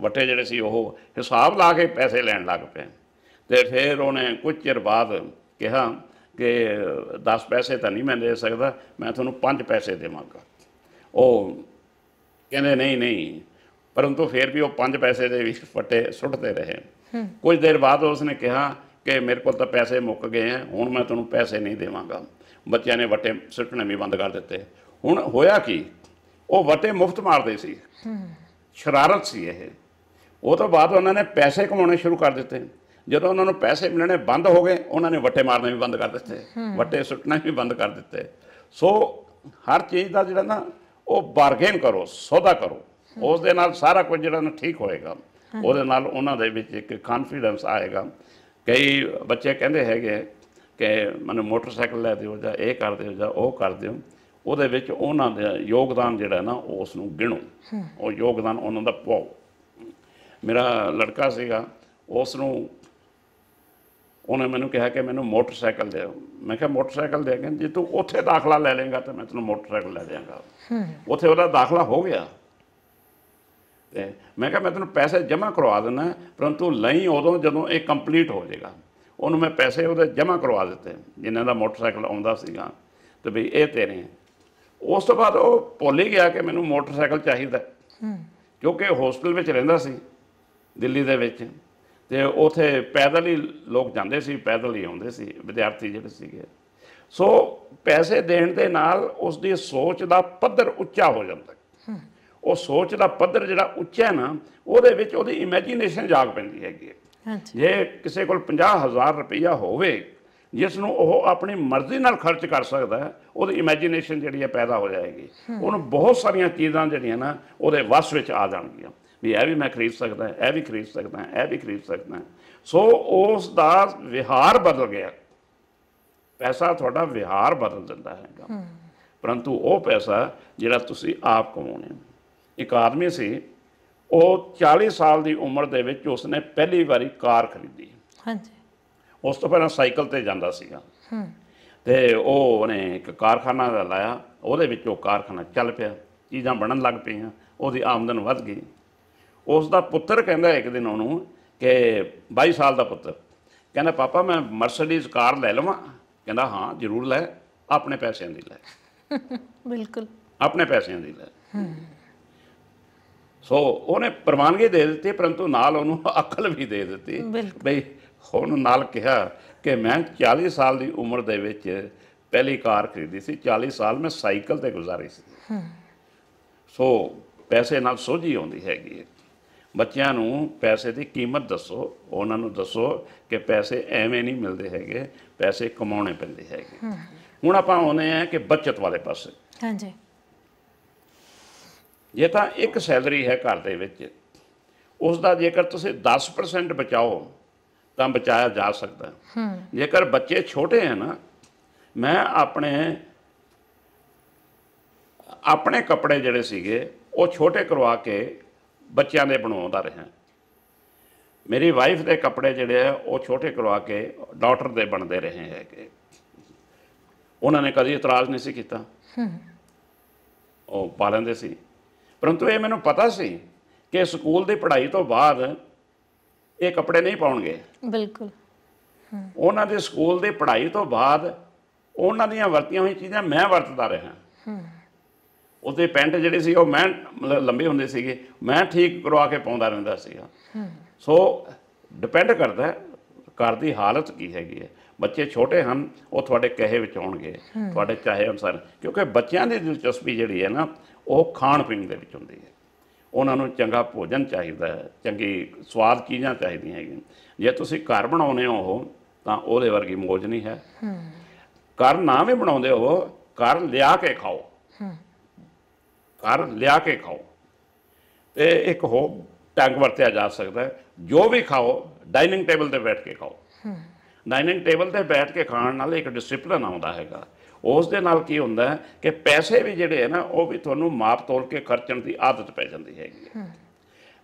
ਵੱਟੇ ਜਿਹੜੇ ਸੀ ਉਹ ਹਿਸਾਬ ਲਾ ਕੇ ਪੈਸੇ ਲੈਣ ਲੱਗ ਪਏ ਤੇ ਫਿਰ ਉਹਨੇ ਕੁਝ ਚਿਰ ਬਾਅਦ ਕਿਹਾ ਕਿ 10 ਪੈਸੇ ਤਾਂ ਨਹੀਂ ਮੈਂ ਦੇ ਸਕਦਾ ਮੈਂ ਤੁਹਾਨੂੰ 5 ਪੈਸੇ ਦੇਵਾਂਗਾ ਉਹ ਕਹਿੰਦੇ ਨਹੀਂ ਨਹੀਂ ਪਰੰਤੂ ਫਿਰ ਵੀ ਉਹ 5 ਪੈਸੇ ਦੇ ਵੀ ਫੱਟੇ ਸੁੱਟਦੇ ਰਹੇ ਕੁਝ ਦੇਰ ਬਾਅਦ ਉਸਨੇ ਕਿਹਾ ਕਿ ਮੇਰੇ ਕੋਲ ਤਾਂ ਪੈਸੇ ਮੁੱਕ ਗਏ ਆ ਹੁਣ ਮੈਂ ਤੁਹਾਨੂੰ ਪੈਸੇ ਨਹੀਂ ਦੇਵਾਂਗਾ ਬੱਚਿਆਂ ਨੇ ਵਟੇ ਸਿੱਟਣੇ ਵੀ ਬੰਦ ਕਰ ਦਿੱਤੇ ਹੁਣ ਹੋਇਆ ਕੀ ਉਹ ਵਟੇ ਮੁਫਤ ਮਾਰਦੇ ਸੀ ਸ਼ਰਾਰਤ ਸੀ ਇਹ ਉਹ ਤੋਂ ਬਾਅਦ ਉਹਨਾਂ ਨੇ ਪੈਸੇ ਕਮਾਉਣੇ ਸ਼ੁਰੂ ਕਰ ਦਿੱਤੇ ਜਦੋਂ ਉਹਨਾਂ ਨੂੰ ਪੈਸੇ ਮਿਲਣੇ ਬੰਦ ਹੋ ਗਏ ਉਹਨਾਂ ਨੇ ਵਟੇ ਮਾਰਨੇ ਵੀ ਬੰਦ ਕਰ ਦਿੱਤੇ ਵਟੇ ਸੁੱਟਣੇ ਵੀ ਬੰਦ ਕਰ ਦਿੱਤੇ ਸੋ ਹਰ ਚੀਜ਼ ਦਾ ਜਿਹੜਾ ਨਾ ਉਹ ਬਾਰਗੇਨ ਕਰੋ ਸੌਦਾ ਕਰੋ ਉਸ ਦੇ ਨਾਲ ਸਾਰਾ ਕੁਝ ਜਿਹੜਾ ਨਾ ਠੀਕ ਹੋਏਗਾ ਉਹਦੇ ਨਾਲ ਉਹਨਾਂ ਦੇ ਵਿੱਚ ਇੱਕ ਕੰਫੀਡੈਂਸ ਆਏਗਾ ਕਈ ਬੱਚੇ ਕਹਿੰਦੇ ਹੈਗੇ ਕਿ ਮੈਨੂੰ ਮੋਟਰਸਾਈਕਲ ਲੈ ਦਿਓ ਜਾਂ ਇਹ ਕਰ ਦਿਓ ਜਾਂ ਉਹ ਕਰ ਦਿਓ ਉਹਦੇ ਵਿੱਚ ਉਹਨਾਂ ਦਾ ਯੋਗਦਾਨ ਜਿਹੜਾ ਨਾ ਉਸ ਨੂੰ ਗਿਣੋ ਉਹ ਯੋਗਦਾਨ ਉਹਨਾਂ ਦਾ ਪਾਓ ਮੇਰਾ ਲੜਕਾ ਸੀਗਾ ਉਸ ਨੂੰ ਉਹਨੇ ਮੈਨੂੰ ਕਿਹਾ ਕਿ ਮੈਨੂੰ ਮੋਟਰਸਾਈਕਲ ਦੇ ਮੈਂ ਕਿਹਾ ਮੋਟਰਸਾਈਕਲ ਦੇ ਕੇ ਜੇ ਤੂੰ ਉੱਥੇ ਦਾਖਲਾ ਲੈ ਲੇਗਾ ਤਾਂ ਮੈਂ ਤੈਨੂੰ ਮੋਟਰਸਾਈਕਲ ਲੈ ਦੇਵਾਂਗਾ ਉੱਥੇ ਉਹਦਾ ਦਾਖਲਾ ਹੋ ਗਿਆ ਤੇ ਮੈਂ ਕਿਹਾ ਮੈਂ ਤੈਨੂੰ ਪੈਸੇ ਜਮ੍ਹਾਂ ਕਰਵਾ ਦਿੰਦਾ ਪਰੰਤੂ ਲਈ ਉਦੋਂ ਜਦੋਂ ਇਹ ਕੰਪਲੀਟ ਹੋ ਜਾਏਗਾ ਉਹਨੂੰ ਮੈਂ ਪੈਸੇ ਉਹਦੇ ਜਮ੍ਹਾਂ ਕਰਵਾ ਦਿੱਤੇ ਜਿਨ੍ਹਾਂ ਦਾ ਮੋਟਰਸਾਈਕਲ ਆਉਂਦਾ ਸੀਗਾ ਤੇ ਵੀ ਇਹ ਤੇਰੇ ਉਸ ਤੋਂ ਬਾਅਦ ਉਹ ਭੁੱਲ ਗਿਆ ਕਿ ਮੈਨੂੰ ਮੋਟਰਸਾਈਕਲ ਚਾਹੀਦਾ ਕਿਉਂਕਿ ਹੋਸਟਲ ਵਿੱਚ ਰਹਿੰਦਾ ਸੀ ਦਿੱਲੀ ਦੇ ਵਿੱਚ ਤੇ ਉਥੇ ਪੈਦਲ ਹੀ ਲੋਕ ਜਾਂਦੇ ਸੀ ਪੈਦਲ ਹੀ ਆਉਂਦੇ ਸੀ ਵਿਦਿਆਰਥੀ ਜਿਹੜੇ ਸੀਗੇ ਸੋ ਪੈਸੇ ਦੇਣ ਦੇ ਨਾਲ ਉਸ ਦੀ ਸੋਚ ਦਾ ਪੱਧਰ ਉੱਚਾ ਹੋ ਜਾਂਦਾ ਉਹ ਸੋਚ ਦਾ ਪੱਧਰ ਜਿਹੜਾ ਉੱਚਾ ਹੈ ਨਾ ਉਹਦੇ ਵਿੱਚ ਉਹਦੀ ਇਮੇਜਿਨੇਸ਼ਨ ਜਾਗ ਪੈਂਦੀ ਹੈਗੀ ਹੈ ਜੇ ਕਿਸੇ ਕੋਲ 50000 ਰੁਪਇਆ ਹੋਵੇ ਜਿਸ ਨੂੰ ਉਹ ਆਪਣੀ ਮਰਜ਼ੀ ਨਾਲ ਖਰਚ ਕਰ ਸਕਦਾ ਹੈ ਉਹਦੀ ਇਮੇਜਿਨੇਸ਼ਨ ਜਿਹੜੀ ਹੈ ਪੈਦਾ ਹੋ ਜਾਏਗੀ ਉਹਨੂੰ ਬਹੁਤ ਸਾਰੀਆਂ ਚੀਜ਼ਾਂ ਜਿਹੜੀਆਂ ਨਾ ਉਹਦੇ ਵਸ ਵਿੱਚ ਆ ਜਾਣਗੀਆਂ ਵੀ ਇਹ ਵੀ ਮੈਂ ਖਰੀਦ ਸਕਦਾ ਇਹ ਵੀ ਖਰੀਦ ਸਕਦਾ ਇਹ ਵੀ ਖਰੀਦ ਸਕਦਾ ਸੋ ਉਸ ਦਾ ਵਿਹਾਰ ਬਦਲ ਗਿਆ ਪੈਸਾ ਤੁਹਾਡਾ ਵਿਹਾਰ ਬਦਲ ਦਿੰਦਾ ਹੈਗਾ ਪਰੰਤੂ ਉਹ ਪੈਸਾ ਜਿਹੜਾ ਤੁਸੀਂ ਆਪ ਕਮਾਉਣੇ ਇੱਕ ਆਦਮੀ ਸੀ ਉਹ 40 ਸਾਲ ਦੀ ਉਮਰ ਦੇ ਵਿੱਚ ਉਸਨੇ ਪਹਿਲੀ ਵਾਰੀ ਕਾਰ ਖਰੀਦੀ ਹਾਂਜੀ ਉਸ ਤੋਂ ਪਹਿਲਾਂ ਸਾਈਕਲ ਤੇ ਜਾਂਦਾ ਸੀਗਾ ਹੂੰ ਤੇ ਉਹ ਉਹਨੇ ਇੱਕ ਕਾਰਖਾਨਾ ਲਾਇਆ ਉਹਦੇ ਵਿੱਚ ਉਹ ਕਾਰਖਾਨਾ ਚੱਲ ਪਿਆ ਚੀਜ਼ਾਂ ਬਣਨ ਲੱਗ ਪਈਆਂ ਉਹਦੀ ਆਮਦਨ ਵੱਧ ਗਈ ਉਸ ਦਾ ਪੁੱਤਰ ਕਹਿੰਦਾ ਇੱਕ ਦਿਨ ਉਹਨੂੰ ਕਿ 22 ਸਾਲ ਦਾ ਪੁੱਤਰ ਕਹਿੰਦਾ ਪਾਪਾ ਮੈਂ ਮਰਸੀਡੀਜ਼ ਕਾਰ ਲੈ ਲਵਾਂ ਕਹਿੰਦਾ ਹਾਂ ਜ਼ਰੂਰ ਲੈ ਆਪਣੇ ਪੈਸਿਆਂ ਦੀ ਲੈ ਬਿਲਕੁਲ ਆਪਣੇ ਪੈਸਿਆਂ ਦੀ ਲੈ ਹੂੰ ਸੋ ਉਹਨੇ ਪ੍ਰਮਾਨਗੀ ਦੇ ਦਿੱਤੀ ਪਰੰਤੂ ਨਾਲ ਉਹਨੂੰ ਅਕਲ ਵੀ ਦੇ ਦਿੱਤੀ ਬਈ ਹੁਣ ਨਾਲ ਕਿਹਾ ਕਿ ਮੈਂ 40 ਸਾਲ ਦੀ ਉਮਰ ਦੇ ਵਿੱਚ ਪਹਿਲੀ ਕਾਰ ਖਰੀਦੀ ਸੀ 40 ਸਾਲ ਮੈਂ ਸਾਈਕਲ ਤੇ ਗੁਜ਼ਾਰੇ ਸੀ ਸੋ ਪੈਸੇ ਨਾਲ ਸੋਝੀ ਆਉਂਦੀ ਹੈਗੀ ਬੱਚਿਆਂ ਨੂੰ ਪੈਸੇ ਦੀ ਕੀਮਤ ਦੱਸੋ ਉਹਨਾਂ ਨੂੰ ਦੱਸੋ ਕਿ ਪੈਸੇ ਐਵੇਂ ਨਹੀਂ ਮਿਲਦੇ ਹੈਗੇ ਪੈਸੇ ਕਮਾਉਣੇ ਪੈਂਦੇ ਹੈਗੇ ਹੁਣ ਆਪਾਂ ਆਉਨੇ ਆ ਕਿ ਬਚਤ ਵਾਲੇ ਪਾਸੇ ਹਾਂਜੀ ਜੇ ਤਾਂ ਇੱਕ ਸੈਲਰੀ ਹੈ ਘਰ ਦੇ ਵਿੱਚ ਉਸ ਦਾ ਜੇਕਰ ਤੁਸੀਂ 10% ਬਚਾਓ ਤਾਂ ਬਚਾਇਆ ਜਾ ਸਕਦਾ ਹੈ ਜੇਕਰ ਬੱਚੇ ਛੋਟੇ ਹਨ ਨਾ ਮੈਂ ਆਪਣੇ ਆਪਣੇ ਕੱਪੜੇ ਜਿਹੜੇ ਸੀਗੇ ਉਹ ਛੋਟੇ ਕਰਵਾ ਕੇ ਬੱਚਿਆਂ ਦੇ ਬਣਾਉਂਦਾ ਰਿਹਾ ਮੇਰੀ ਵਾਈਫ ਦੇ ਕੱਪੜੇ ਜਿਹੜੇ ਆ ਉਹ ਛੋਟੇ ਕਰਵਾ ਕੇ ਡਾਕਟਰ ਦੇ ਬਣਦੇ ਰਹੇ ਹੈਗੇ ਉਹਨਾਂ ਨੇ ਕਦੀ ਇਤਰਾਜ਼ ਨਹੀਂ ਸੀ ਕੀਤਾ ਉਹ ਪਾ ਸੀ ਪਰੰਤੂ ਇਹ ਮੈਨੂੰ ਪਤਾ ਸੀ ਕਿ ਸਕੂਲ ਦੀ ਪੜ੍ਹਾਈ ਤੋਂ ਬਾਅਦ ਇਹ ਕੱਪੜੇ ਨਹੀਂ ਪਾਉਣਗੇ ਬਿਲਕੁਲ ਉਹਨਾਂ ਦੇ ਸਕੂਲ ਦੀ ਪੜ੍ਹਾਈ ਤੋਂ ਬਾਅਦ ਉਹਨਾਂ ਦੀਆਂ ਵਰਤੀਆਂ ਹੋਈਆਂ ਚੀਜ਼ਾਂ ਮੈਂ ਵਰਤਦਾ ਰਿਹਾ ਉਹਦੇ ਪੈਂਟ ਜਿਹੜੇ ਸੀ ਉਹ ਮੈਂ ਲੰਬੇ ਹੁੰਦੇ ਸੀਗੇ ਮੈਂ ਠੀਕ ਕਰਵਾ ਕੇ ਪਾਉਂਦਾ ਰਹਿੰਦਾ ਸੀਗਾ ਸੋ ਡਿਪੈਂਡ ਕਰਦਾ ਘਰ ਦੀ ਹਾਲਤ ਕੀ ਹੈਗੀ ਹੈ ਬੱਚੇ ਛੋਟੇ ਹਨ ਉਹ ਤੁਹਾਡੇ ਕਹੇ ਵਿੱਚ ਆਉਣਗੇ ਤੁਹਾਡੇ ਚਾਹੇ ਅਨਸਰ ਕਿਉਂਕਿ ਬੱਚਿਆਂ ਦੀ ਦਿਲਚਸਪੀ ਜਿਹੜੀ ਹੈ ਨਾ ਉਹ ਖਾਣ ਪੀਣ ਦੇ ਵਿੱਚ ਹੁੰਦੀ ਹੈ ਉਹਨਾਂ ਨੂੰ ਚੰਗਾ ਭੋਜਨ ਚਾਹੀਦਾ ਹੈ ਚੰਗੀ ਸਵਾਦ ਚੀਜ਼ਾਂ ਚਾਹੀਦੀਆਂ ਹੈਗੀਆਂ ਜੇ ਤੁਸੀਂ ਘਰ ਬਣਾਉਨੇ ਹੋ ਤਾਂ ਉਹਦੇ ਵਰਗੀ ਮੋਜ ਨਹੀਂ ਹੈ ਘਰ ਨਾ ਵੀ ਬਣਾਉਂਦੇ ਹੋ ਘਰ ਲਿਆ ਕੇ ਖਾਓ ਘਰ ਲਿਆ ਕੇ ਖਾਓ ਤੇ ਇੱਕ ਹੋ ਟੈਂਕ ਵਰਤਿਆ ਜਾ ਸਕਦਾ ਹੈ ਜੋ ਵੀ ਖਾਓ ਡਾਈਨਿੰਗ ਟੇਬਲ ਤੇ ਬੈਠ ਕੇ ਖਾਓ ਡਾਈਨਿੰਗ ਟੇਬਲ ਤੇ ਬੈਠ ਕੇ ਖਾਣ ਨਾਲ ਇੱਕ ਡਿਸਪਲਿਨ ਆਉਂਦਾ ਹੈਗਾ ਉਸ ਦੇ ਨਾਲ ਕੀ ਹੁੰਦਾ ਕਿ ਪੈਸੇ ਵੀ ਜਿਹੜੇ ਹੈ ਨਾ ਉਹ ਵੀ ਤੁਹਾਨੂੰ ਮਾਪ ਤੋਲ ਕੇ ਖਰਚਣ ਦੀ ਆਦਤ ਪੈ ਜਾਂਦੀ ਹੈਗੀ ਹੈ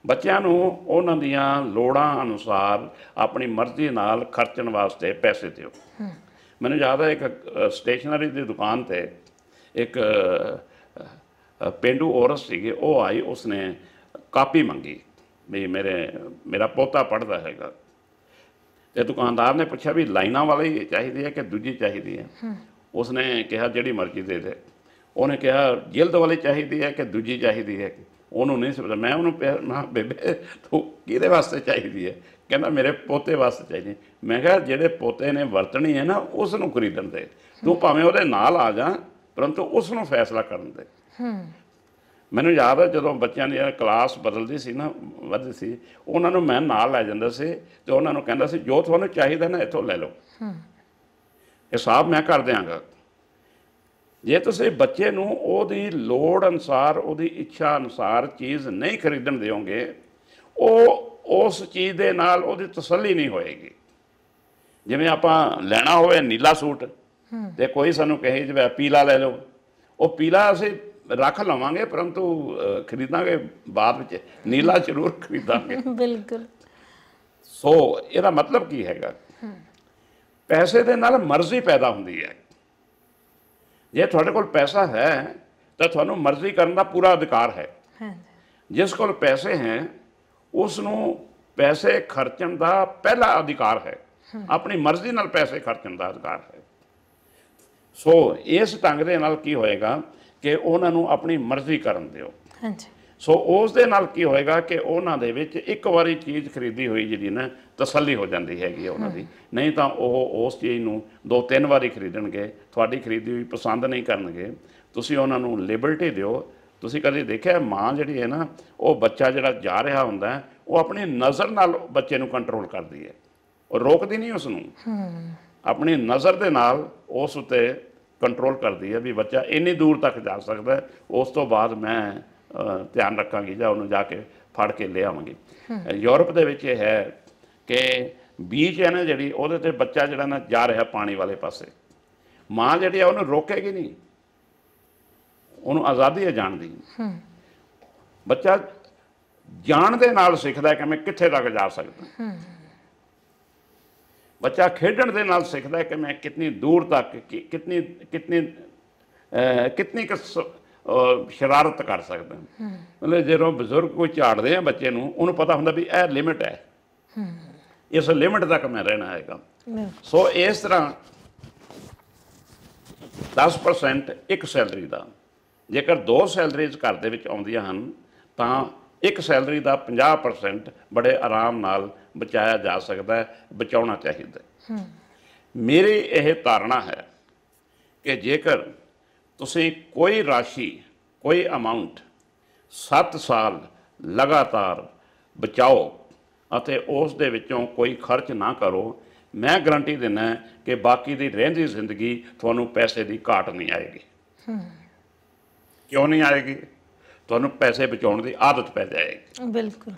ਬੱਚਿਆਂ ਨੂੰ ਉਹਨਾਂ ਦੀਆਂ ਲੋੜਾਂ ਅਨੁਸਾਰ ਆਪਣੀ ਮਰਜ਼ੀ ਨਾਲ ਖਰਚਣ ਵਾਸਤੇ ਪੈਸੇ ਦਿਓ ਮੈਨੂੰ ਯਾਦ ਹੈ ਇੱਕ ਸਟੇਸ਼ਨਰੀ ਦੀ ਦੁਕਾਨ ਤੇ ਇੱਕ ਪਿੰਡੂ ਔਰਤ ਸੀਗੀ ਉਹ ਆਈ ਉਸਨੇ ਕਾਪੀ ਮੰਗੀ ਵੀ ਮੇਰੇ ਮੇਰਾ ਪੋਤਾ ਪੜਦਾ ਹੈਗਾ ਤੇ ਦੁਕਾਨਦਾਰ ਨੇ ਪੁੱਛਿਆ ਵੀ ਲਾਈਨਾਂ ਵਾਲੀ ਚਾਹੀਦੀ ਹੈ ਕਿ ਦੂਜੀ ਚਾਹੀਦੀ ਹੈ ਉਸਨੇ ਕਿਹਾ ਜਿਹੜੀ ਮਰਜ਼ੀ ਦੇ ਦੇ ਉਹਨੇ ਕਿਹਾ ਜਿਲਦ ਵਾਲੀ ਚਾਹੀਦੀ ਹੈ ਕਿ ਦੂਜੀ ਚਾਹੀਦੀ ਹੈ ਉਹਨੂੰ ਨਹੀਂ ਸਮਝ ਮੈਂ ਉਹਨੂੰ ਮੈਂ ਬੇਬੇ ਤੂੰ ਕਿਹਦੇ ਵਾਸਤੇ ਚਾਹੀਦੀ ਹੈ ਕਹਿੰਦਾ ਮੇਰੇ ਪੋਤੇ ਵਾਸਤੇ ਚਾਹੀਦੀ ਮੈਂ ਕਿਹਾ ਜਿਹੜੇ ਪੋਤੇ ਨੇ ਵਰਤਣੀ ਹੈ ਨਾ ਉਸ ਨੂੰ ਖਰੀਦਣ ਦੇ ਤੂੰ ਭਾਵੇਂ ਉਹਦੇ ਨਾਲ ਆ ਜਾ ਪਰੰਤੂ ਉਸ ਨੂੰ ਫੈਸਲਾ ਕਰਨ ਦੇ ਮੈਨੂੰ ਯਾਦ ਹੈ ਜਦੋਂ ਬੱਚਿਆਂ ਦੀ ਕਲਾਸ ਬਦਲਦੀ ਸੀ ਨਾ ਵੱਧਦੀ ਸੀ ਉਹਨਾਂ ਨੂੰ ਮੈਂ ਨਾਲ ਲੈ ਜਾਂਦਾ ਸੀ ਤੇ ਉਹਨਾਂ ਨੂੰ ਕਹਿੰਦਾ ਸੀ ਜੋ ਤੁਹਾਨੂੰ ਚਾਹੀਦਾ ਨਾ ਇੱਥੋਂ ਲੈ ਲਓ ਹਿਸਾਬ ਮੈਂ ਕਰ ਦਿਆਂਗਾ ਜੇ ਤੁਸੀਂ ਬੱਚੇ ਨੂੰ ਉਹਦੀ ਲੋੜ ਅਨਸਾਰ ਉਹਦੀ ਇੱਛਾ ਅਨਸਾਰ ਚੀਜ਼ ਨਹੀਂ ਖਰੀਦਣ ਦਿਓਗੇ ਉਹ ਉਸ ਚੀਜ਼ ਦੇ ਨਾਲ ਉਹਦੀ ਤਸੱਲੀ ਨਹੀਂ ਹੋਏਗੀ ਜਿਵੇਂ ਆਪਾਂ ਲੈਣਾ ਹੋਵੇ ਨੀਲਾ ਸੂਟ ਤੇ ਕੋਈ ਸਾਨੂੰ ਕਹੇ ਜਿਵੇਂ ਪੀਲਾ ਲੈ ਲਓ ਉਹ ਪੀਲਾ ਅਸੀਂ ਰੱਖ ਲਵਾਂਗੇ ਪਰੰਤੂ ਖਰੀਦਾਂਗੇ ਬਾਅਦ ਵਿੱਚ ਨੀਲਾ ਜ਼ਰੂਰ ਖਰੀਦਾਂਗੇ ਬਿਲਕੁਲ ਸੋ ਇਹਦਾ ਮਤਲਬ ਕੀ ਹੈਗਾ ਪੈਸੇ ਦੇ ਨਾਲ ਮਰਜ਼ੀ ਪੈਦਾ ਹੁੰਦੀ ਹੈ ਜੇ ਤੁਹਾਡੇ ਕੋਲ ਪੈਸਾ ਹੈ ਤਾਂ ਤੁਹਾਨੂੰ ਮਰਜ਼ੀ ਕਰਨ ਦਾ ਪੂਰਾ ਅਧਿਕਾਰ ਹੈ ਜਿਸ ਕੋਲ ਪੈਸੇ ਹੈ ਉਸ ਨੂੰ ਪੈਸੇ ਖਰਚਣ ਦਾ ਪਹਿਲਾ ਅਧਿਕਾਰ ਹੈ ਆਪਣੀ ਮਰਜ਼ੀ ਨਾਲ ਪੈਸੇ ਖਰਚਣ ਦਾ ਅਧਿਕਾਰ ਹੈ ਸੋ ਇਸ ਢੰਗ ਦੇ ਨਾਲ ਕੀ ਹੋਏਗਾ ਕਿ ਉਹਨਾਂ ਨੂੰ ਆਪਣੀ ਮਰਜ਼ੀ ਕਰਨ ਦਿਓ ਹਾਂਜੀ ਸੋ ਉਸ ਦੇ ਨਾਲ ਕੀ ਹੋਏਗਾ ਕਿ ਉਹਨਾਂ ਦੇ ਵਿੱਚ ਇੱਕ ਵਾਰੀ ਚੀਜ਼ ਖਰੀਦੀ ਹੋਈ ਜਿਹੜੀ ਨਾ ਤਸੱਲੀ ਹੋ ਜਾਂਦੀ ਹੈਗੀ ਉਹਨਾਂ ਦੀ ਨਹੀਂ ਤਾਂ ਉਹ ਉਸ ਚੀਜ਼ ਨੂੰ ਦੋ ਤਿੰਨ ਵਾਰੀ ਖਰੀਦਣਗੇ ਤੁਹਾਡੀ ਖਰੀਦੀ ਹੋਈ ਪਸੰਦ ਨਹੀਂ ਕਰਨਗੇ ਤੁਸੀਂ ਉਹਨਾਂ ਨੂੰ ਲਿਬਰਟੀ ਦਿਓ ਤੁਸੀਂ ਕਦੇ ਦੇਖਿਆ ਮਾਂ ਜਿਹੜੀ ਹੈ ਨਾ ਉਹ ਬੱਚਾ ਜਿਹੜਾ ਜਾ ਰਿਹਾ ਹੁੰਦਾ ਉਹ ਆਪਣੀ ਨਜ਼ਰ ਨਾਲ ਬੱਚੇ ਨੂੰ ਕੰਟਰੋਲ ਕਰਦੀ ਹੈ ਉਹ ਰੋਕਦੀ ਨਹੀਂ ਉਸ ਨੂੰ ਆਪਣੀ ਨਜ਼ਰ ਦੇ ਨਾਲ ਉਸ ਉਤੇ ਕੰਟਰੋਲ ਕਰਦੀ ਹੈ ਵੀ ਬੱਚਾ ਇੰਨੀ ਦੂਰ ਤੱਕ ਜਾ ਸਕਦਾ ਉਸ ਤੋਂ ਬਾਅਦ ਮੈਂ ਧਿਆਨ ਰੱਖਾਂਗੇ ਜਾਂ ਉਹਨੂੰ ਜਾ ਕੇ ਫੜ ਕੇ ਲਿਆਵਾਂਗੇ ਯੂਰਪ ਦੇ ਵਿੱਚ ਇਹ ਹੈ ਕਿ ਬੀਚ ਹੈ ਨਾ ਜਿਹੜੀ ਉਹਦੇ ਤੇ ਬੱਚਾ ਜਿਹੜਾ ਨਾ ਜਾ ਰਿਹਾ ਪਾਣੀ ਵਾਲੇ ਪਾਸੇ ਮਾਂ ਜਿਹੜੀ ਆ ਉਹਨੂੰ ਰੋਕੇਗੀ ਨਹੀਂ ਉਹਨੂੰ ਆਜ਼ਾਦੀ ਹੈ ਜਾਣ ਦੀ ਬੱਚਾ ਜਾਣ ਦੇ ਨਾਲ ਸਿੱਖਦਾ ਕਿ ਮੈਂ ਕਿੱਥੇ ਤੱਕ ਜਾ ਸਕਦਾ ਬੱਚਾ ਖੇਡਣ ਦੇ ਨਾਲ ਸਿੱਖਦਾ ਕਿ ਮੈਂ ਕਿੰਨੀ ਦੂਰ ਤੱਕ ਕਿੰਨੀ ਕਿੰਨੀ ਕਿੰਨੀ ਸ਼ਰਾਰਤ ਕਰ ਸਕਦਾ ਮਤਲਬ ਜਦੋਂ ਬਜ਼ੁਰਗ ਕੋਈ ਝਾੜਦੇ ਆ ਬੱਚੇ ਨੂੰ ਉਹਨੂੰ ਪਤਾ ਹੁੰਦਾ ਵੀ ਇਹ ਲਿਮਿਟ ਹੈ ਇਸ ਲਿਮਿਟ ਤੱਕ ਮੈਂ ਰਹਿਣਾ ਹੈਗਾ ਸੋ ਇਸ ਤਰ੍ਹਾਂ 10% ਇੱਕ ਸੈਲਰੀ ਦਾ ਜੇਕਰ ਦੋ ਸੈਲਰੀਜ਼ ਘਰ ਦੇ ਵਿੱਚ ਆਉਂਦੀਆਂ ਹਨ ਤਾਂ ਇੱਕ ਸੈਲਰੀ ਦਾ 50% ਬੜੇ ਆਰਾਮ ਨਾਲ ਬਚਾਇਆ ਜਾ ਸਕਦਾ ਹੈ ਬਚਾਉਣਾ ਚਾਹੀਦਾ ਹੈ ਮੇਰੀ ਇਹ ਧਾਰਨਾ ਹੈ ਕਿ ਜੇਕਰ ਤੁਸੀਂ ਕੋਈ ਰਾਸ਼ੀ ਕੋਈ ਅਮਾਉਂਟ 7 ਸਾਲ ਲਗਾਤਾਰ ਬਚਾਓ ਅਤੇ ਉਸ ਦੇ ਵਿੱਚੋਂ ਕੋਈ ਖਰਚ ਨਾ ਕਰੋ ਮੈਂ ਗਾਰੰਟੀ ਦਿੰਦਾ ਕਿ ਬਾਕੀ ਦੀ ਰਹਿੰਦੀ ਜ਼ਿੰਦਗੀ ਤੁਹਾਨੂੰ ਪੈਸੇ ਦੀ ਘਾਟ ਨਹੀਂ ਆਏਗੀ ਕਿਉਂ ਨਹੀਂ ਆਏਗੀ ਤੁਹਾਨੂੰ ਪੈਸੇ ਬਚਾਉਣ ਦੀ ਆਦਤ ਪੈ ਜਾਏਗੀ ਬਿਲਕੁਲ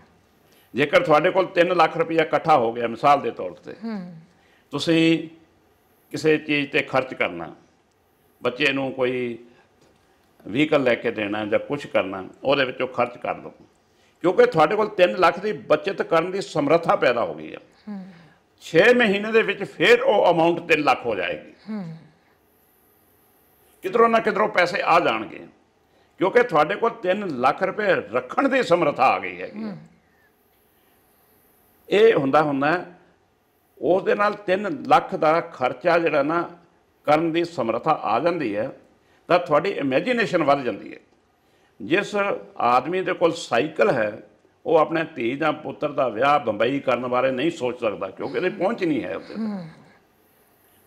ਜੇਕਰ ਤੁਹਾਡੇ ਕੋਲ 3 ਲੱਖ ਰੁਪਇਆ ਇਕੱਠਾ ਹੋ ਗਿਆ ਮਿਸਾਲ ਦੇ ਤੌਰ ਤੇ ਤੁਸੀਂ ਕਿਸੇ ਚੀਜ਼ ਤੇ ਖਰਚ ਕਰਨਾ ਬੱਚੇ ਨੂੰ ਕੋਈ ਵਹੀਕਲ ਲੈ ਕੇ ਦੇਣਾ ਜਾਂ ਕੁਝ ਕਰਨਾ ਉਹਦੇ ਵਿੱਚੋਂ ਖਰਚ ਕਰ ਲਓ ਕਿਉਂਕਿ ਤੁਹਾਡੇ ਕੋਲ 3 ਲੱਖ ਦੀ ਬਚਤ ਕਰਨ ਦੀ ਸਮਰੱਥਾ ਪੈਦਾ ਹੋ ਗਈ ਹੈ 6 ਮਹੀਨੇ ਦੇ ਵਿੱਚ ਫਿਰ ਉਹ ਅਮਾਉਂਟ 3 ਲੱਖ ਹੋ ਜਾਏਗੀ ਕਿਧਰੋਂ ਨਾ ਕਿਧਰੋਂ ਪੈਸੇ ਆ ਜਾਣਗੇ ਕਿਉਂਕਿ ਤੁਹਾਡੇ ਕੋਲ 3 ਲੱਖ ਰੁਪਏ ਰੱਖਣ ਦੀ ਸਮਰੱਥਾ ਆ ਗਈ ਹੈਗੀ ਇਹ ਹੁੰਦਾ ਹੁੰਦਾ ਉਸ ਦੇ ਨਾਲ 3 ਲੱਖ ਦਾ ਖਰਚਾ ਜਿਹੜਾ ਨਾ ਕਰਨ ਦੀ ਸਮਰੱਥਾ ਆ ਜਾਂਦੀ ਹੈ ਤਾਂ ਤੁਹਾਡੀ ਇਮੇਜਿਨੇਸ਼ਨ ਵੱਧ ਜਾਂਦੀ ਹੈ ਜਿਸ ਆਦਮੀ ਦੇ ਕੋਲ ਸਾਈਕਲ ਹੈ ਉਹ ਆਪਣੇ ਧੀ ਜਾਂ ਪੁੱਤਰ ਦਾ ਵਿਆਹ ਬੰਬਈ ਕਰਨ ਬਾਰੇ ਨਹੀਂ ਸੋਚ ਸਕਦਾ ਕਿਉਂਕਿ ਇਹਦੀ ਪਹੁੰਚ ਨਹੀਂ ਹੈ ਉੱਥੇ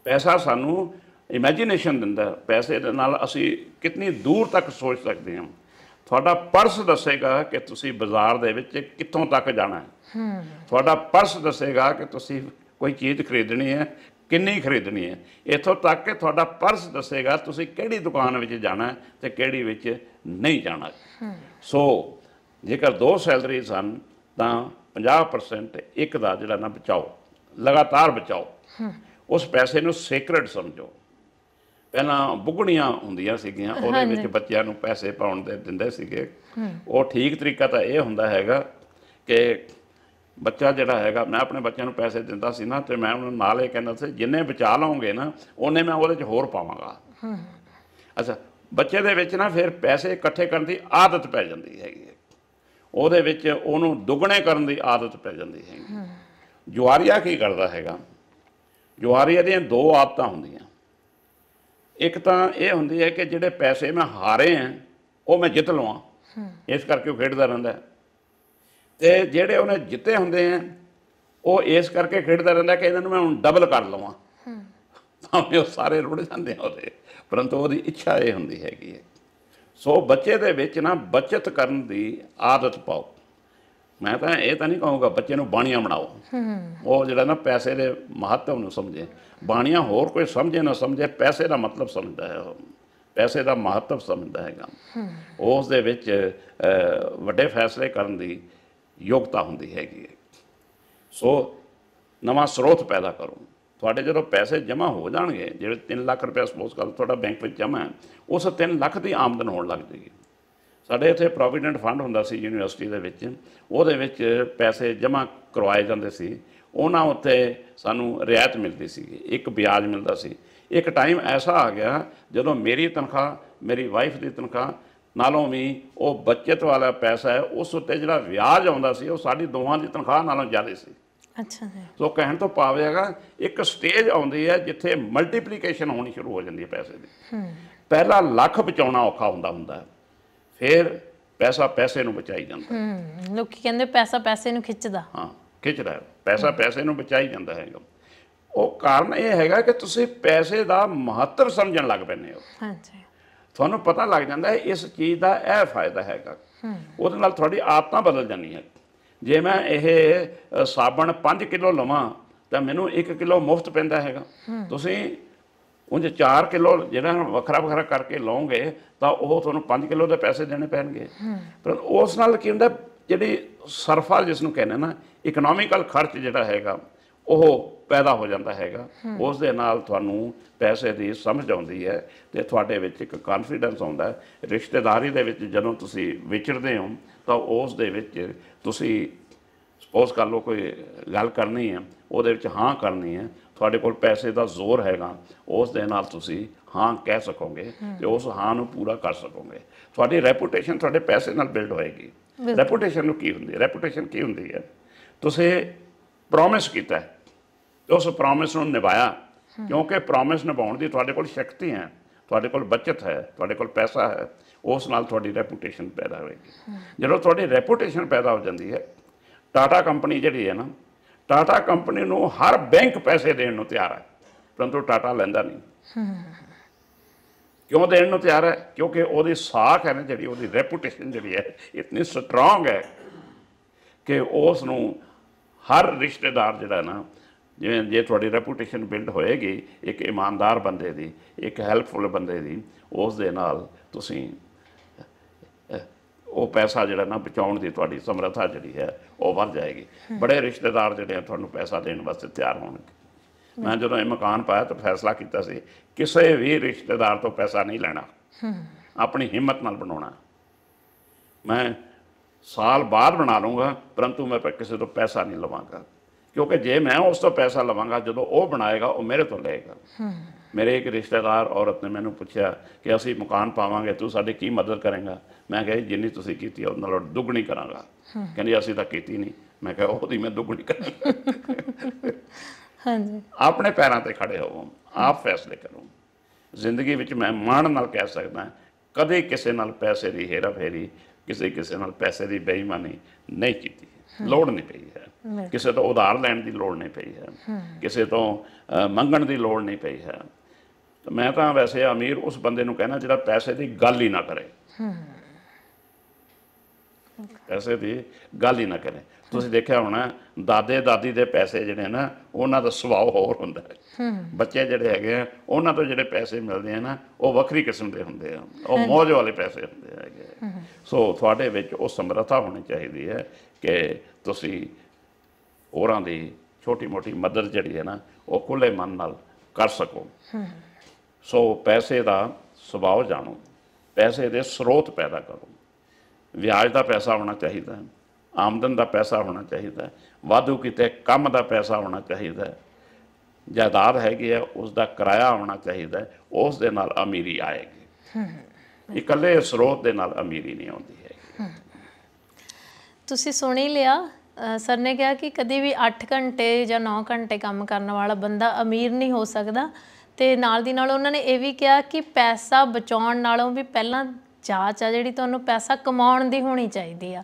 ਪੈਸਾ ਸਾਨੂੰ ਇਮੇਜਿਨੇਸ਼ਨ ਦਿੰਦਾ ਪੈਸੇ ਦੇ ਨਾਲ ਅਸੀਂ ਕਿੰਨੀ ਦੂਰ ਤੱਕ ਸੋਚ ਸਕਦੇ ਹਾਂ ਤੁਹਾਡਾ ਪਰਸ ਦੱਸੇਗਾ ਕਿ ਤੁਸੀਂ ਬਾਜ਼ਾਰ ਦੇ ਵਿੱਚ ਕਿੱਥੋਂ ਤੱਕ ਜਾਣਾ ਹੈ ਤੁਹਾਡਾ ਪਰਸ ਦੱਸੇਗਾ ਕਿ ਤੁਸੀਂ ਕੋਈ ਚੀਜ਼ ਖਰੀਦਣੀ ਹੈ ਕਿੰਨੀ ਖਰੀਦਣੀ ਹੈ ਇਥੋਂ ਤੱਕ ਕਿ ਤੁਹਾਡਾ ਪਰਸ ਦੱਸੇਗਾ ਤੁਸੀਂ ਕਿਹੜੀ ਦੁਕਾਨ ਵਿੱਚ ਜਾਣਾ ਤੇ ਕਿਹੜੀ ਵਿੱਚ ਨਹੀਂ ਜਾਣਾ ਸੋ ਜੇਕਰ ਦੋ ਸੈਲਰੀਜ਼ ਹਨ ਤਾਂ 50% ਇੱਕ ਦਾ ਜਿਹੜਾ ਨਾ ਬਚਾਓ ਲਗਾਤਾਰ ਬਚਾਓ ਉਸ ਪੈਸੇ ਨੂੰ ਸੇਕ੍ਰੇਟ ਸਮਝੋ ਪਹਿਲਾਂ ਬੁਗਣੀਆਂ ਹੁੰਦੀਆਂ ਸੀਗੀਆਂ ਉਹਦੇ ਵਿੱਚ ਬੱਚਿਆਂ ਨੂੰ ਪੈਸੇ ਪਾਉਣ ਦੇ ਦਿੰਦੇ ਸੀਗੇ ਉਹ ਠੀਕ ਤਰੀਕਾ ਤਾਂ ਇਹ ਹੁੰਦਾ ਹੈਗਾ ਕਿ ਬੱਚਾ ਜਿਹੜਾ ਹੈਗਾ ਮੈਂ ਆਪਣੇ ਬੱਚਿਆਂ ਨੂੰ ਪੈਸੇ ਦਿੰਦਾ ਸੀ ਨਾ ਤੇ ਮੈਂ ਉਹਨਾਂ ਨੂੰ ਨਾਲੇ ਕਹਿੰਦਾ ਸੀ ਜਿੰਨੇ ਬਚਾ ਲਾਉਂਗੇ ਨਾ ਉਹਨੇ ਮੈਂ ਉਹਦੇ 'ਚ ਹੋਰ ਪਾਵਾਂਗਾ ਅੱਛਾ ਬੱਚੇ ਦੇ ਵਿੱਚ ਨਾ ਫਿਰ ਪੈਸੇ ਇਕੱਠੇ ਕਰਨ ਦੀ ਆਦਤ ਪੈ ਜਾਂਦੀ ਹੈਗੀ ਉਹਦੇ ਵਿੱਚ ਉਹਨੂੰ ਦੁੱਗਣੇ ਕਰਨ ਦੀ ਆਦਤ ਪੈ ਜਾਂਦੀ ਹੈ ਜੁਆਰੀਆ ਕੀ ਕਰਦਾ ਹੈਗਾ ਜੁਆਰੀਆ ਦੀਆਂ ਦੋ ਆਦਤਾਂ ਹੁੰਦੀਆਂ ਇੱਕ ਤਾਂ ਇਹ ਹੁੰਦੀ ਹੈ ਕਿ ਜਿਹੜੇ ਪੈਸੇ ਮੈਂ ਹਾਰੇ ਆ ਉਹ ਮੈਂ ਜਿੱਤ ਲਵਾਂ ਇਸ ਕਰਕੇ ਉਹ ਖੇਡਦਾ ਰਹਿੰਦਾ ਹੈ ਤੇ ਜਿਹੜੇ ਉਹਨੇ ਜਿੱਤੇ ਹੁੰਦੇ ਆ ਉਹ ਇਸ ਕਰਕੇ ਖੇਡਦਾ ਰਹਿੰਦਾ ਕਿ ਇਹਨਾਂ ਨੂੰ ਮੈਂ ਹੁਣ ਡਬਲ ਕਰ ਲਵਾਂ ਭਾਵੇਂ ਉਹ ਸਾਰੇ ਰੁੜ ਜਾਂਦੇ ਆ ਉਹਦੇ ਪਰੰਤੂ ਉਹਦੀ ਇੱਛਾ ਇਹ ਹੁੰਦੀ ਹੈਗੀ ਹੈ ਸੋ ਬੱਚੇ ਦੇ ਵਿੱਚ ਨਾ ਬਚਤ ਕਰਨ ਦੀ ਆਦਤ ਪਾਓ ਮੈਂ ਤਾਂ ਇਹ ਤਾਂ ਨਹੀਂ ਕਹੂੰਗਾ ਬੱਚੇ ਨੂੰ ਬਾਣੀਆਂ ਬਣਾਓ ਉਹ ਜਿਹੜਾ ਨਾ ਪੈਸੇ ਦੇ ਮਹੱਤਵ ਨੂੰ ਸਮਝੇ ਬਾਣੀਆਂ ਹੋਰ ਕੋਈ ਸਮਝੇ ਨਾ ਸਮਝੇ ਪੈਸੇ ਦਾ ਮਤਲਬ ਸਮਝਦਾ ਹੈ ਉਹ ਪੈਸੇ ਦਾ ਮਹੱਤਵ ਸਮਝਦਾ ਹੈਗਾ ਉਸ ਦੇ ਵਿੱਚ ਵੱਡੇ ਫੈਸਲੇ ਕਰਨ ਦੀ ਯੋਗਤਾ ਹੁੰਦੀ ਹੈਗੀ ਹੈ ਸੋ ਨਵਾਂ ਸਰੋਤ ਪੈਦਾ ਕਰੋ ਤੁਹਾਡੇ ਜਦੋਂ ਪੈਸੇ ਜਮ੍ਹਾਂ ਹੋ ਜਾਣਗੇ ਜਿਹੜੇ 3 ਲੱਖ ਰੁਪਏ ਸਪੋਜ਼ ਕਰ ਤੁਹਾਡਾ ਬੈਂਕ ਵਿੱਚ ਜਮ੍ਹਾਂ ਹੈ ਉਸ 3 ਲੱਖ ਦੀ ਆਮਦਨ ਹੋਣ ਲੱਗ ਜੇਗੀ ਸਾਡੇ ਇੱਥੇ ਪ੍ਰੋਵੀਡੈਂਟ ਫੰਡ ਹੁੰਦਾ ਸੀ ਯੂਨੀਵਰਸਿਟੀ ਦੇ ਵਿੱਚ ਉਹਦੇ ਵਿੱਚ ਪੈਸੇ ਜਮ੍ਹਾਂ ਕਰਵਾਏ ਜਾਂਦੇ ਸੀ ਉਹਨਾਂ ਉੱਤੇ ਸਾਨੂੰ ਰਿਆਇਤ ਮਿਲਦੀ ਸੀ ਇੱਕ ਵਿਆਜ ਮਿਲਦਾ ਸੀ ਇੱਕ ਟਾਈਮ ਐਸਾ ਆ ਗਿਆ ਜਦੋਂ ਮੇਰੀ ਤਨਖਾਹ ਮੇਰੀ ਵਾਈਫ ਦੀ ਤਨਖਾਹ ਨਾਲੋਂ ਵੀ ਉਹ ਬਚਤ ਵਾਲਾ ਪੈਸਾ ਹੈ ਉਸ ਉੱਤੇ ਜਿਹੜਾ ਵਿਆਜ ਆਉਂਦਾ ਸੀ ਉਹ ਸਾਡੀ ਦੋਵਾਂ ਦੀ ਤਨਖਾਹ ਨਾਲੋਂ ਜ਼ਿਆਦਾ ਸੀ ਅੱਛਾ ਜੀ ਸੋ ਕਹਿਣ ਤੋਂ ਪਾਵੇਗਾ ਇੱਕ ਸਟੇਜ ਆਉਂਦੀ ਹੈ ਜਿੱਥੇ ਮਲਟੀਪਲੀਕੇਸ਼ਨ ਹੋਣੀ ਸ਼ੁਰੂ ਹੋ ਜਾਂਦੀ ਹੈ ਪੈਸੇ ਦੀ ਪਹਿਲਾ ਲੱਖ ਬਚਾਉਣਾ ਔਖਾ ਹੁੰਦਾ ਹੁੰਦਾ ਫਿਰ ਪੈਸਾ ਪੈਸੇ ਨੂੰ ਬਚਾਈ ਜਾਂਦਾ ਹੂੰ ਲੋਕੀ ਕਹਿੰਦੇ ਪੈਸਾ ਪੈਸੇ ਨੂੰ ਖਿੱਚਦਾ ਹਾਂ ਖਿੱਚਦਾ ਪੈਸਾ ਪੈਸੇ ਨੂੰ ਬਚਾਈ ਜਾਂਦਾ ਹੈਗਾ ਉਹ ਕਾਰਨ ਇਹ ਹੈਗਾ ਕਿ ਤੁਸੀਂ ਪੈਸੇ ਦਾ ਮਹੱਤਵ ਸਮਝਣ ਲੱਗ ਪੈਨੇ ਹੋ ਹਾਂਜੀ ਤੁਹਾਨੂੰ ਪਤਾ ਲੱਗ ਜਾਂਦਾ ਹੈ ਇਸ ਚੀਜ਼ ਦਾ ਇਹ ਫਾਇਦਾ ਹੈਗਾ ਉਹਦੇ ਨਾਲ ਤੁਹਾਡੀ ਆਦਤਾਂ ਬਦਲ ਜਾਣੀਆਂ ਜੇ ਮੈਂ ਇਹ ਸਾਬਣ 5 ਕਿਲੋ ਲਵਾਂ ਤਾਂ ਮੈਨੂੰ 1 ਕਿਲੋ ਮੁਫਤ ਪੈਂਦਾ ਹੈਗਾ ਤੁਸੀਂ ਉਂਝ 4 ਕਿਲੋ ਜਿਹੜਾ ਵੱਖਰਾ ਵੱਖਰਾ ਕਰਕੇ ਲਓਗੇ ਤਾਂ ਉਹ ਤੁਹਾਨੂੰ 5 ਕਿਲੋ ਦੇ ਪੈਸੇ ਦੇਣੇ ਪੈਣਗੇ ਪਰ ਉਸ ਨਾਲ ਕੀ ਹੁੰਦਾ ਜਿਹੜੀ ਸਰਫਾ ਜਿਸ ਨੂੰ ਕਹਿੰਦੇ ਨਾ ਇਕਨੋਮਿਕਲ ਖਰਚ ਜਿਹੜਾ ਹੈਗਾ ਉਹ ਪੈਦਾ ਹੋ ਜਾਂਦਾ ਹੈਗਾ ਉਸ ਦੇ ਨਾਲ ਤੁਹਾਨੂੰ ਪੈਸੇ ਦੀ ਸਮਝ ਆਉਂਦੀ ਹੈ ਤੇ ਤੁਹਾਡੇ ਵਿੱਚ ਇੱਕ ਕੰਫੀਡੈਂਸ ਆਉਂਦਾ ਹੈ ਰਿਸ਼ਤੇਦਾਰੀ ਦੇ ਵਿੱਚ ਜਦੋਂ ਤੁਸੀਂ ਵਿਚਰਦੇ ਹੋ ਤਾਂ ਉਸ ਦੇ ਵਿੱਚ ਤੁਸੀਂ ਸਪੋਜ਼ ਕਰ ਲਓ ਕੋਈ ਗੱਲ ਕਰਨੀ ਹੈ ਉਹਦੇ ਵਿੱਚ ਹਾਂ ਕਰਨੀ ਹੈ ਤੁਹਾਡੇ ਕੋਲ ਪੈਸੇ ਦਾ ਜ਼ੋਰ ਹੈਗਾ ਉਸ ਦੇ ਨਾਲ ਤੁਸੀਂ ਹਾਂ ਕਹਿ ਸਕੋਗੇ ਤੇ ਉਸ ਹਾਂ ਨੂੰ ਪੂਰਾ ਕਰ ਸਕੋਗੇ ਤੁਹਾਡੀ ਰੈਪੂਟੇਸ਼ਨ ਤੁਹਾਡੇ ਪੈਸੇ ਨਾਲ ਬਿਲਡ ਹੋਏਗੀ ਰੈਪੂਟੇਸ਼ਨ ਨੂੰ ਕੀ ਹੁੰਦੀ ਹੈ ਰੈਪੂਟੇਸ਼ਨ ਕੀ ਹੁੰਦੀ ਹੈ ਤੁਸੀਂ ਪ੍ਰੋਮਿਸ ਕੀਤਾ ਹੈ ਉਸ ਪ੍ਰੋਮਿਸ ਨੂੰ ਨਿਭਾਇਆ ਕਿਉਂਕਿ ਪ੍ਰੋਮਿਸ ਨਿਭਾਉਣ ਦੀ ਤੁਹਾਡੇ ਕੋਲ ਸ਼ਕਤੀ ਹੈ ਤੁਹਾਡੇ ਕੋਲ ਬਚਤ ਹੈ ਤੁਹਾਡੇ ਕੋਲ ਪੈਸਾ ਹੈ ਉਸ ਨਾਲ ਤੁਹਾਡੀ ਰੈਪਿਊਟੇਸ਼ਨ ਪੈਦਾ ਹੋਏਗੀ ਜਦੋਂ ਤੁਹਾਡੀ ਰੈਪਿਊਟੇਸ਼ਨ ਪੈਦਾ ਹੋ ਜਾਂਦੀ ਹੈ ਟਾਟਾ ਕੰਪਨੀ ਜਿਹੜੀ ਹੈ ਨਾ ਟਾਟਾ ਕੰਪਨੀ ਨੂੰ ਹਰ ਬੈਂਕ ਪੈਸੇ ਦੇਣ ਨੂੰ ਤਿਆਰ ਹੈ ਪਰੰਤੂ ਟਾਟਾ ਲੈਂਦਾ ਨਹੀਂ ਕਿਉਂ ਦੇਣ ਨੂੰ ਤਿਆਰ ਹੈ ਕਿਉਂਕਿ ਉਹਦੀ ਸਾਖ ਹੈ ਨਾ ਜਿਹੜੀ ਉਹਦੀ ਰੈਪਿਊਟੇਸ਼ਨ ਜਿਹੜੀ ਹੈ ਇਤਨੀ ਸਟਰੋਂਗ ਹੈ ਕਿ ਉਸ ਨੂੰ ਹਰ ਰਿਸ਼ਤੇਦਾਰ ਜਿਹੜਾ ਨਾ ਜਿਵੇਂ ਜੇ ਤੁਹਾਡੀ ਰੈਪੂਟੇਸ਼ਨ ਬਿਲਡ ਹੋਏਗੀ ਇੱਕ ਇਮਾਨਦਾਰ ਬੰਦੇ ਦੀ ਇੱਕ ਹੈਲਪਫੁਲ ਬੰਦੇ ਦੀ ਉਸ ਦੇ ਨਾਲ ਤੁਸੀਂ ਉਹ ਪੈਸਾ ਜਿਹੜਾ ਨਾ ਬਚਾਉਣ ਦੀ ਤੁਹਾਡੀ ਸਮਰੱਥਾ ਜਿਹੜੀ ਹੈ ਉਹ ਵੱਧ ਜਾਏਗੀ ਬੜੇ ਰਿਸ਼ਤੇਦਾਰ ਜਿਹੜੇ ਆ ਤੁਹਾਨੂੰ ਪੈਸਾ ਦੇਣ ਵਾਸਤੇ ਤਿਆਰ ਹੋਣਗੇ ਮੈਂ ਜਦੋਂ ਇਹ ਮਕਾਨ ਪਾਇਆ ਤਾਂ ਫੈਸਲਾ ਕੀਤਾ ਸੀ ਕਿਸੇ ਵੀ ਰਿਸ਼ਤੇਦਾਰ ਤੋਂ ਪੈਸਾ ਨਹੀਂ ਲੈਣਾ ਆਪਣੀ ਹਿੰਮਤ ਨਾਲ ਬਣਾਉਣਾ ਮੈਂ ਸਾਲ ਬਾਅਦ ਬਣਾ ਲਵਾਂਗਾ ਪਰੰਤੂ ਮੈਂ ਕਿਸੇ ਤੋਂ ਪੈਸਾ ਨਹੀਂ ਲਵਾਂਗਾ ਕਿਉਂਕਿ ਜੇ ਮੈਂ ਉਸ ਤੋਂ ਪੈਸਾ ਲਵਾਂਗਾ ਜਦੋਂ ਉਹ ਬਣਾਏਗਾ ਉਹ ਮੇਰੇ ਤੋਂ ਲਏਗਾ ਮੇਰੇ ਇੱਕ ਰਿਸ਼ਤੇਦਾਰ ਔਰਤ ਨੇ ਮੈਨੂੰ ਪੁੱਛਿਆ ਕਿ ਅਸੀਂ ਮਕਾਨ ਪਾਵਾਂਗੇ ਤੂੰ ਸਾਡੀ ਕੀ ਮਦਦ ਕਰੇਗਾ ਮੈਂ ਕਿਹਾ ਜਿੰਨੀ ਤੁਸੀਂ ਕੀਤੀ ਉਹ ਨਾਲੋਂ ਦੁੱਗਣੀ ਕਰਾਂਗਾ ਕਹਿੰਦੀ ਅਸੀਂ ਤਾਂ ਕੀਤੀ ਨਹੀਂ ਮੈਂ ਕਿਹਾ ਉਹਦੀ ਮੈਂ ਦੁੱਗਣੀ ਕਰਾਂਗਾ ਹਾਂਜੀ ਆਪਣੇ ਪੈਰਾਂ ਤੇ ਖੜੇ ਹੋਵੋ ਆਪ ਫੈਸਲੇ ਕਰੋ ਜ਼ਿੰਦਗੀ ਵਿੱਚ ਮੈਂ ਮਾਣ ਨਾਲ ਕਹਿ ਸਕਦਾ ਕਦੇ ਕਿਸੇ ਨਾਲ ਪੈਸੇ ਦੀ ਹੇਰਾ ਫੇਰੀ ਕਿਸੇ ਕਿਸੇ ਨਾਲ ਪੈਸੇ ਦੀ ਬੇਈਮਾਨੀ ਨਹੀਂ ਕੀਤੀ ਲੋੜ ਨਹੀਂ ਪਈ ਹੈ ਕਿਸੇ ਤੋਂ ਉਧਾਰ ਲੈਣ ਦੀ ਲੋੜ ਨਹੀਂ ਪਈ ਹੈ ਕਿਸੇ ਤੋਂ ਮੰਗਣ ਦੀ ਲੋੜ ਨਹੀਂ ਪਈ ਹੈ ਤਾਂ ਮੈਂ ਤਾਂ ਵੈਸੇ ਅਮੀਰ ਉਸ ਬੰਦੇ ਨੂੰ ਕਹਿਣਾ ਜਿਹੜਾ ਪੈਸੇ ਦੀ ਗੱਲ ਹੀ ਨਾ ਕਰੇ ਪੈਸੇ ਦੀ ਗੱਲ ਹੀ ਨਾ ਕਰੇ ਤੁਸੀਂ ਦੇਖਿਆ ਹੋਣਾ ਦਾਦੇ ਦਾਦੀ ਦੇ ਪੈਸੇ ਜਿਹੜੇ ਨਾ ਉਹਨਾਂ ਦਾ ਸੁਭਾਅ ਹੋਰ ਹੁੰਦਾ ਹੈ ਬੱਚੇ ਜਿਹੜੇ ਹੈਗੇ ਆ ਉਹਨਾਂ ਤੋਂ ਜਿਹੜੇ ਪੈਸੇ ਮਿਲਦੇ ਆ ਨਾ ਉਹ ਵੱਖਰੀ ਕਿਸਮ ਦੇ ਹੁੰਦੇ ਆ ਉਹ ਮੋਜ ਵਾਲੇ ਪੈਸੇ ਹੁੰਦੇ ਹੈਗੇ ਸੋ ਤੁਹਾਡੇ ਵਿੱਚ ਉਹ ਸਮਰੱਥਾ ਹੋਣੀ ਚਾਹੀਦੀ ਹੈ ਕਿ ਤੁਸੀਂ ਹੋਰਾਂ ਦੀ ਛੋਟੀ ਮੋਟੀ ਮਦਦ ਜਿਹੜੀ ਹੈ ਨਾ ਉਹ ਖੁੱਲੇ ਮਨ ਨਾਲ ਕਰ ਸਕੋ ਸੋ ਪੈਸੇ ਦਾ ਸੁਭਾਅ ਜਾਣੋ ਪੈਸੇ ਦੇ ਸਰੋਤ ਪੈਦਾ ਕਰੋ ਵਿਆਜ ਦਾ ਪੈਸਾ ਹੋਣਾ ਚਾਹੀਦਾ ਹੈ ਆਮਦਨ ਦਾ ਪੈਸਾ ਹੋਣਾ ਚਾਹੀਦਾ ਵਾਧੂ ਕਿਤੇ ਕੰਮ ਦਾ ਪੈਸਾ ਹੋਣਾ ਚਾਹੀਦਾ ਜਾਇਦਾਦ ਹੈਗੀ ਹੈ ਉਸ ਦਾ ਕਿਰਾਇਆ ਹੋਣਾ ਚਾਹੀਦਾ ਉਸ ਦੇ ਨਾਲ ਅਮੀਰੀ ਆਏਗੀ ਇਕੱਲੇ ਸਰੋਤ ਦੇ ਨਾਲ ਅਮੀਰੀ ਨਹੀਂ ਆਉਂਦੀ ਤੁਸੀਂ ਸੁਣ ਹੀ ਲਿਆ ਸਰ ਨੇ ਕਿਹਾ ਕਿ ਕਦੀ ਵੀ 8 ਘੰਟੇ ਜਾਂ 9 ਘੰਟੇ ਕੰਮ ਕਰਨ ਵਾਲਾ ਬੰਦਾ ਅਮੀਰ ਨਹੀਂ ਹੋ ਸਕਦਾ ਤੇ ਨਾਲ ਦੀ ਨਾਲ ਉਹਨਾਂ ਨੇ ਇਹ ਵੀ ਕਿਹਾ ਕਿ ਪੈਸਾ ਬਚਾਉਣ ਨਾਲੋਂ ਵੀ ਪਹਿਲਾਂ ਜਾਚ ਆ ਜਿਹੜੀ ਤੁਹਾਨੂੰ ਪੈਸਾ ਕਮਾਉਣ ਦੀ ਹੋਣੀ ਚਾਹੀਦੀ ਆ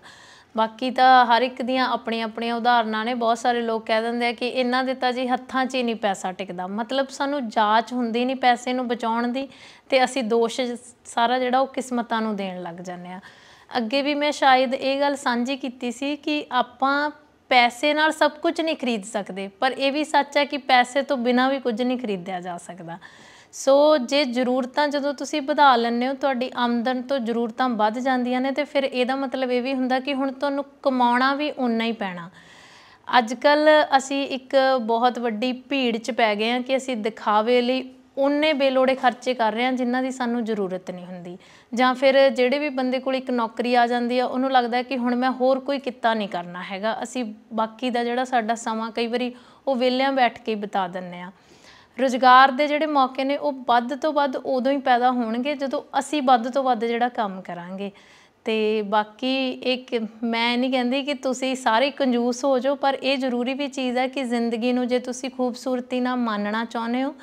ਬਾਕੀ ਤਾਂ ਹਰ ਇੱਕ ਦੀਆਂ ਆਪਣੀਆਂ ਆਪਣੀਆਂ ਉਦਾਹਰਨਾਂ ਨੇ ਬਹੁਤ ਸਾਰੇ ਲੋਕ ਕਹਿ ਦਿੰਦੇ ਆ ਕਿ ਇਹਨਾਂ ਦੇ ਤਾਂ ਜੀ ਹੱਥਾਂ 'ਚ ਹੀ ਨਹੀਂ ਪੈਸਾ ਟਿਕਦਾ ਮਤਲਬ ਸਾਨੂੰ ਜਾਚ ਹੁੰਦੀ ਨਹੀਂ ਪੈਸੇ ਨੂੰ ਬਚਾਉਣ ਦੀ ਤੇ ਅਸੀਂ ਦੋਸ਼ ਸਾਰਾ ਜਿਹੜਾ ਉਹ ਕਿਸਮਤਾਂ ਨੂੰ ਦੇਣ ਲੱਗ ਜਾਂਦੇ ਆ ਅੱਗੇ ਵੀ ਮੈਂ ਸ਼ਾਇਦ ਇਹ ਗੱਲ ਸਾਂਝੀ ਕੀਤੀ ਸੀ ਕਿ ਆਪਾਂ ਪੈਸੇ ਨਾਲ ਸਭ ਕੁਝ ਨਹੀਂ ਖਰੀਦ ਸਕਦੇ ਪਰ ਇਹ ਵੀ ਸੱਚ ਹੈ ਕਿ ਪੈਸੇ ਤੋਂ ਬਿਨਾਂ ਵੀ ਕੁਝ ਨਹੀਂ ਖਰੀਦਿਆ ਜਾ ਸਕਦਾ ਸੋ ਜੇ ਜ਼ਰੂਰਤਾਂ ਜਦੋਂ ਤੁਸੀਂ ਵਧਾ ਲੈਂਦੇ ਹੋ ਤੁਹਾਡੀ ਆਮਦਨ ਤੋਂ ਜ਼ਰੂਰਤਾਂ ਵੱਧ ਜਾਂਦੀਆਂ ਨੇ ਤੇ ਫਿਰ ਇਹਦਾ ਮਤਲਬ ਇਹ ਵੀ ਹੁੰਦਾ ਕਿ ਹੁਣ ਤੁਹਾਨੂੰ ਕਮਾਉਣਾ ਵੀ ਉਨਾ ਹੀ ਪੈਣਾ ਅੱਜ ਕੱਲ ਅਸੀਂ ਇੱਕ ਬਹੁਤ ਵੱਡੀ ਭੀੜ 'ਚ ਪੈ ਗਏ ਹਾਂ ਕਿ ਅਸੀਂ ਦਿਖਾਵੇ ਲਈ ਉਹਨੇ ਬੇਲੋੜੇ ਖਰਚੇ ਕਰ ਰਹੇ ਆ ਜਿਨ੍ਹਾਂ ਦੀ ਸਾਨੂੰ ਜ਼ਰੂਰਤ ਨਹੀਂ ਹੁੰਦੀ ਜਾਂ ਫਿਰ ਜਿਹੜੇ ਵੀ ਬੰਦੇ ਕੋਲ ਇੱਕ ਨੌਕਰੀ ਆ ਜਾਂਦੀ ਆ ਉਹਨੂੰ ਲੱਗਦਾ ਕਿ ਹੁਣ ਮੈਂ ਹੋਰ ਕੋਈ ਕਿੱਤਾ ਨਹੀਂ ਕਰਨਾ ਹੈਗਾ ਅਸੀਂ ਬਾਕੀ ਦਾ ਜਿਹੜਾ ਸਾਡਾ ਸਮਾਂ ਕਈ ਵਾਰੀ ਉਹ ਵਿਹਲਿਆਂ ਬੈਠ ਕੇ ਬਿਤਾ ਦਿੰਨੇ ਆ ਰੋਜ਼ਗਾਰ ਦੇ ਜਿਹੜੇ ਮੌਕੇ ਨੇ ਉਹ ਵੱਧ ਤੋਂ ਵੱਧ ਉਦੋਂ ਹੀ ਪੈਦਾ ਹੋਣਗੇ ਜਦੋਂ ਅਸੀਂ ਵੱਧ ਤੋਂ ਵੱਧ ਜਿਹੜਾ ਕੰਮ ਕਰਾਂਗੇ ਤੇ ਬਾਕੀ ਇੱਕ ਮੈਂ ਨਹੀਂ ਕਹਿੰਦੀ ਕਿ ਤੁਸੀਂ ਸਾਰੇ ਕੰਜੂਸ ਹੋ ਜਾਓ ਪਰ ਇਹ ਜ਼ਰੂਰੀ ਵੀ ਚੀਜ਼ ਹੈ ਕਿ ਜ਼ਿੰਦਗੀ ਨੂੰ ਜੇ ਤੁਸੀਂ ਖੂਬਸੂਰਤੀ ਨਾਲ ਮਾਨਣਾ ਚਾਹੁੰਦੇ ਹੋ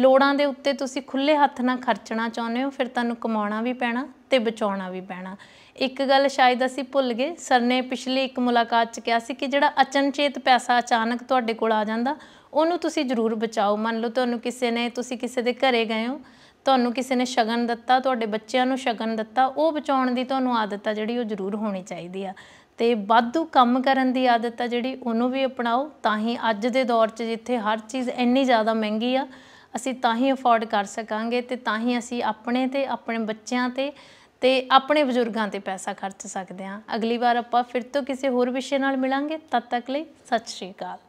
ਲੋੜਾਂ ਦੇ ਉੱਤੇ ਤੁਸੀਂ ਖੁੱਲੇ ਹੱਥ ਨਾਲ ਖਰਚਣਾ ਚਾਹੁੰਦੇ ਹੋ ਫਿਰ ਤੁਹਾਨੂੰ ਕਮਾਉਣਾ ਵੀ ਪੈਣਾ ਤੇ ਬਚਾਉਣਾ ਵੀ ਪੈਣਾ ਇੱਕ ਗੱਲ ਸ਼ਾਇਦ ਅਸੀਂ ਭੁੱਲ ਗਏ ਸਰ ਨੇ ਪਿਛਲੀ ਇੱਕ ਮੁਲਾਕਾਤ 'ਚ ਕਿਹਾ ਸੀ ਕਿ ਜਿਹੜਾ ਅਚਨਚੇਤ ਪੈਸਾ ਅਚਾਨਕ ਤੁਹਾਡੇ ਕੋਲ ਆ ਜਾਂਦਾ ਉਹਨੂੰ ਤੁਸੀਂ ਜ਼ਰੂਰ ਬਚਾਓ ਮੰਨ ਲਓ ਤੁਹਾਨੂੰ ਕਿਸੇ ਨੇ ਤੁਸੀਂ ਕਿਸੇ ਦੇ ਘਰੇ ਗਏ ਹੋ ਤੁਹਾਨੂੰ ਕਿਸੇ ਨੇ ਸ਼ਗਨ ਦਿੱਤਾ ਤੁਹਾਡੇ ਬੱਚਿਆਂ ਨੂੰ ਸ਼ਗਨ ਦਿੱਤਾ ਉਹ ਬਚਾਉਣ ਦੀ ਤੁਹਾਨੂੰ ਆਦਤ ਆ ਜਿਹੜੀ ਉਹ ਜ਼ਰੂਰ ਹੋਣੀ ਚਾਹੀਦੀ ਆ ਤੇ ਵਾਧੂ ਕੰਮ ਕਰਨ ਦੀ ਆਦਤ ਆ ਜਿਹੜੀ ਉਹਨੂੰ ਵੀ ਅਪਣਾਓ ਤਾਂ ਹੀ ਅੱਜ ਦੇ ਦੌਰ 'ਚ ਜਿੱਥੇ ਹਰ ਚੀਜ਼ ਇੰਨੀ ਜ਼ਿਆਦਾ ਮਹਿੰਗੀ ਆ ਅਸੀਂ ਤਾਂ ਹੀ ਅਫੋਰਡ ਕਰ ਸਕਾਂਗੇ ਤੇ ਤਾਂ ਹੀ ਅਸੀਂ ਆਪਣੇ ਤੇ ਆਪਣੇ ਬੱਚਿਆਂ ਤੇ ਤੇ ਆਪਣੇ ਬਜ਼ੁਰਗਾਂ ਤੇ ਪੈਸਾ ਖਰਚ ਸਕਦੇ ਹਾਂ ਅਗਲੀ ਵਾਰ ਆਪਾਂ ਫਿਰ ਤੋਂ ਕਿਸੇ ਹੋਰ ਵਿਸ਼ੇ ਨਾਲ ਮਿਲਾਂਗੇ ਤਦ ਤੱਕ ਲਈ ਸਤਿ ਸ਼੍ਰੀ ਅਕਾਲ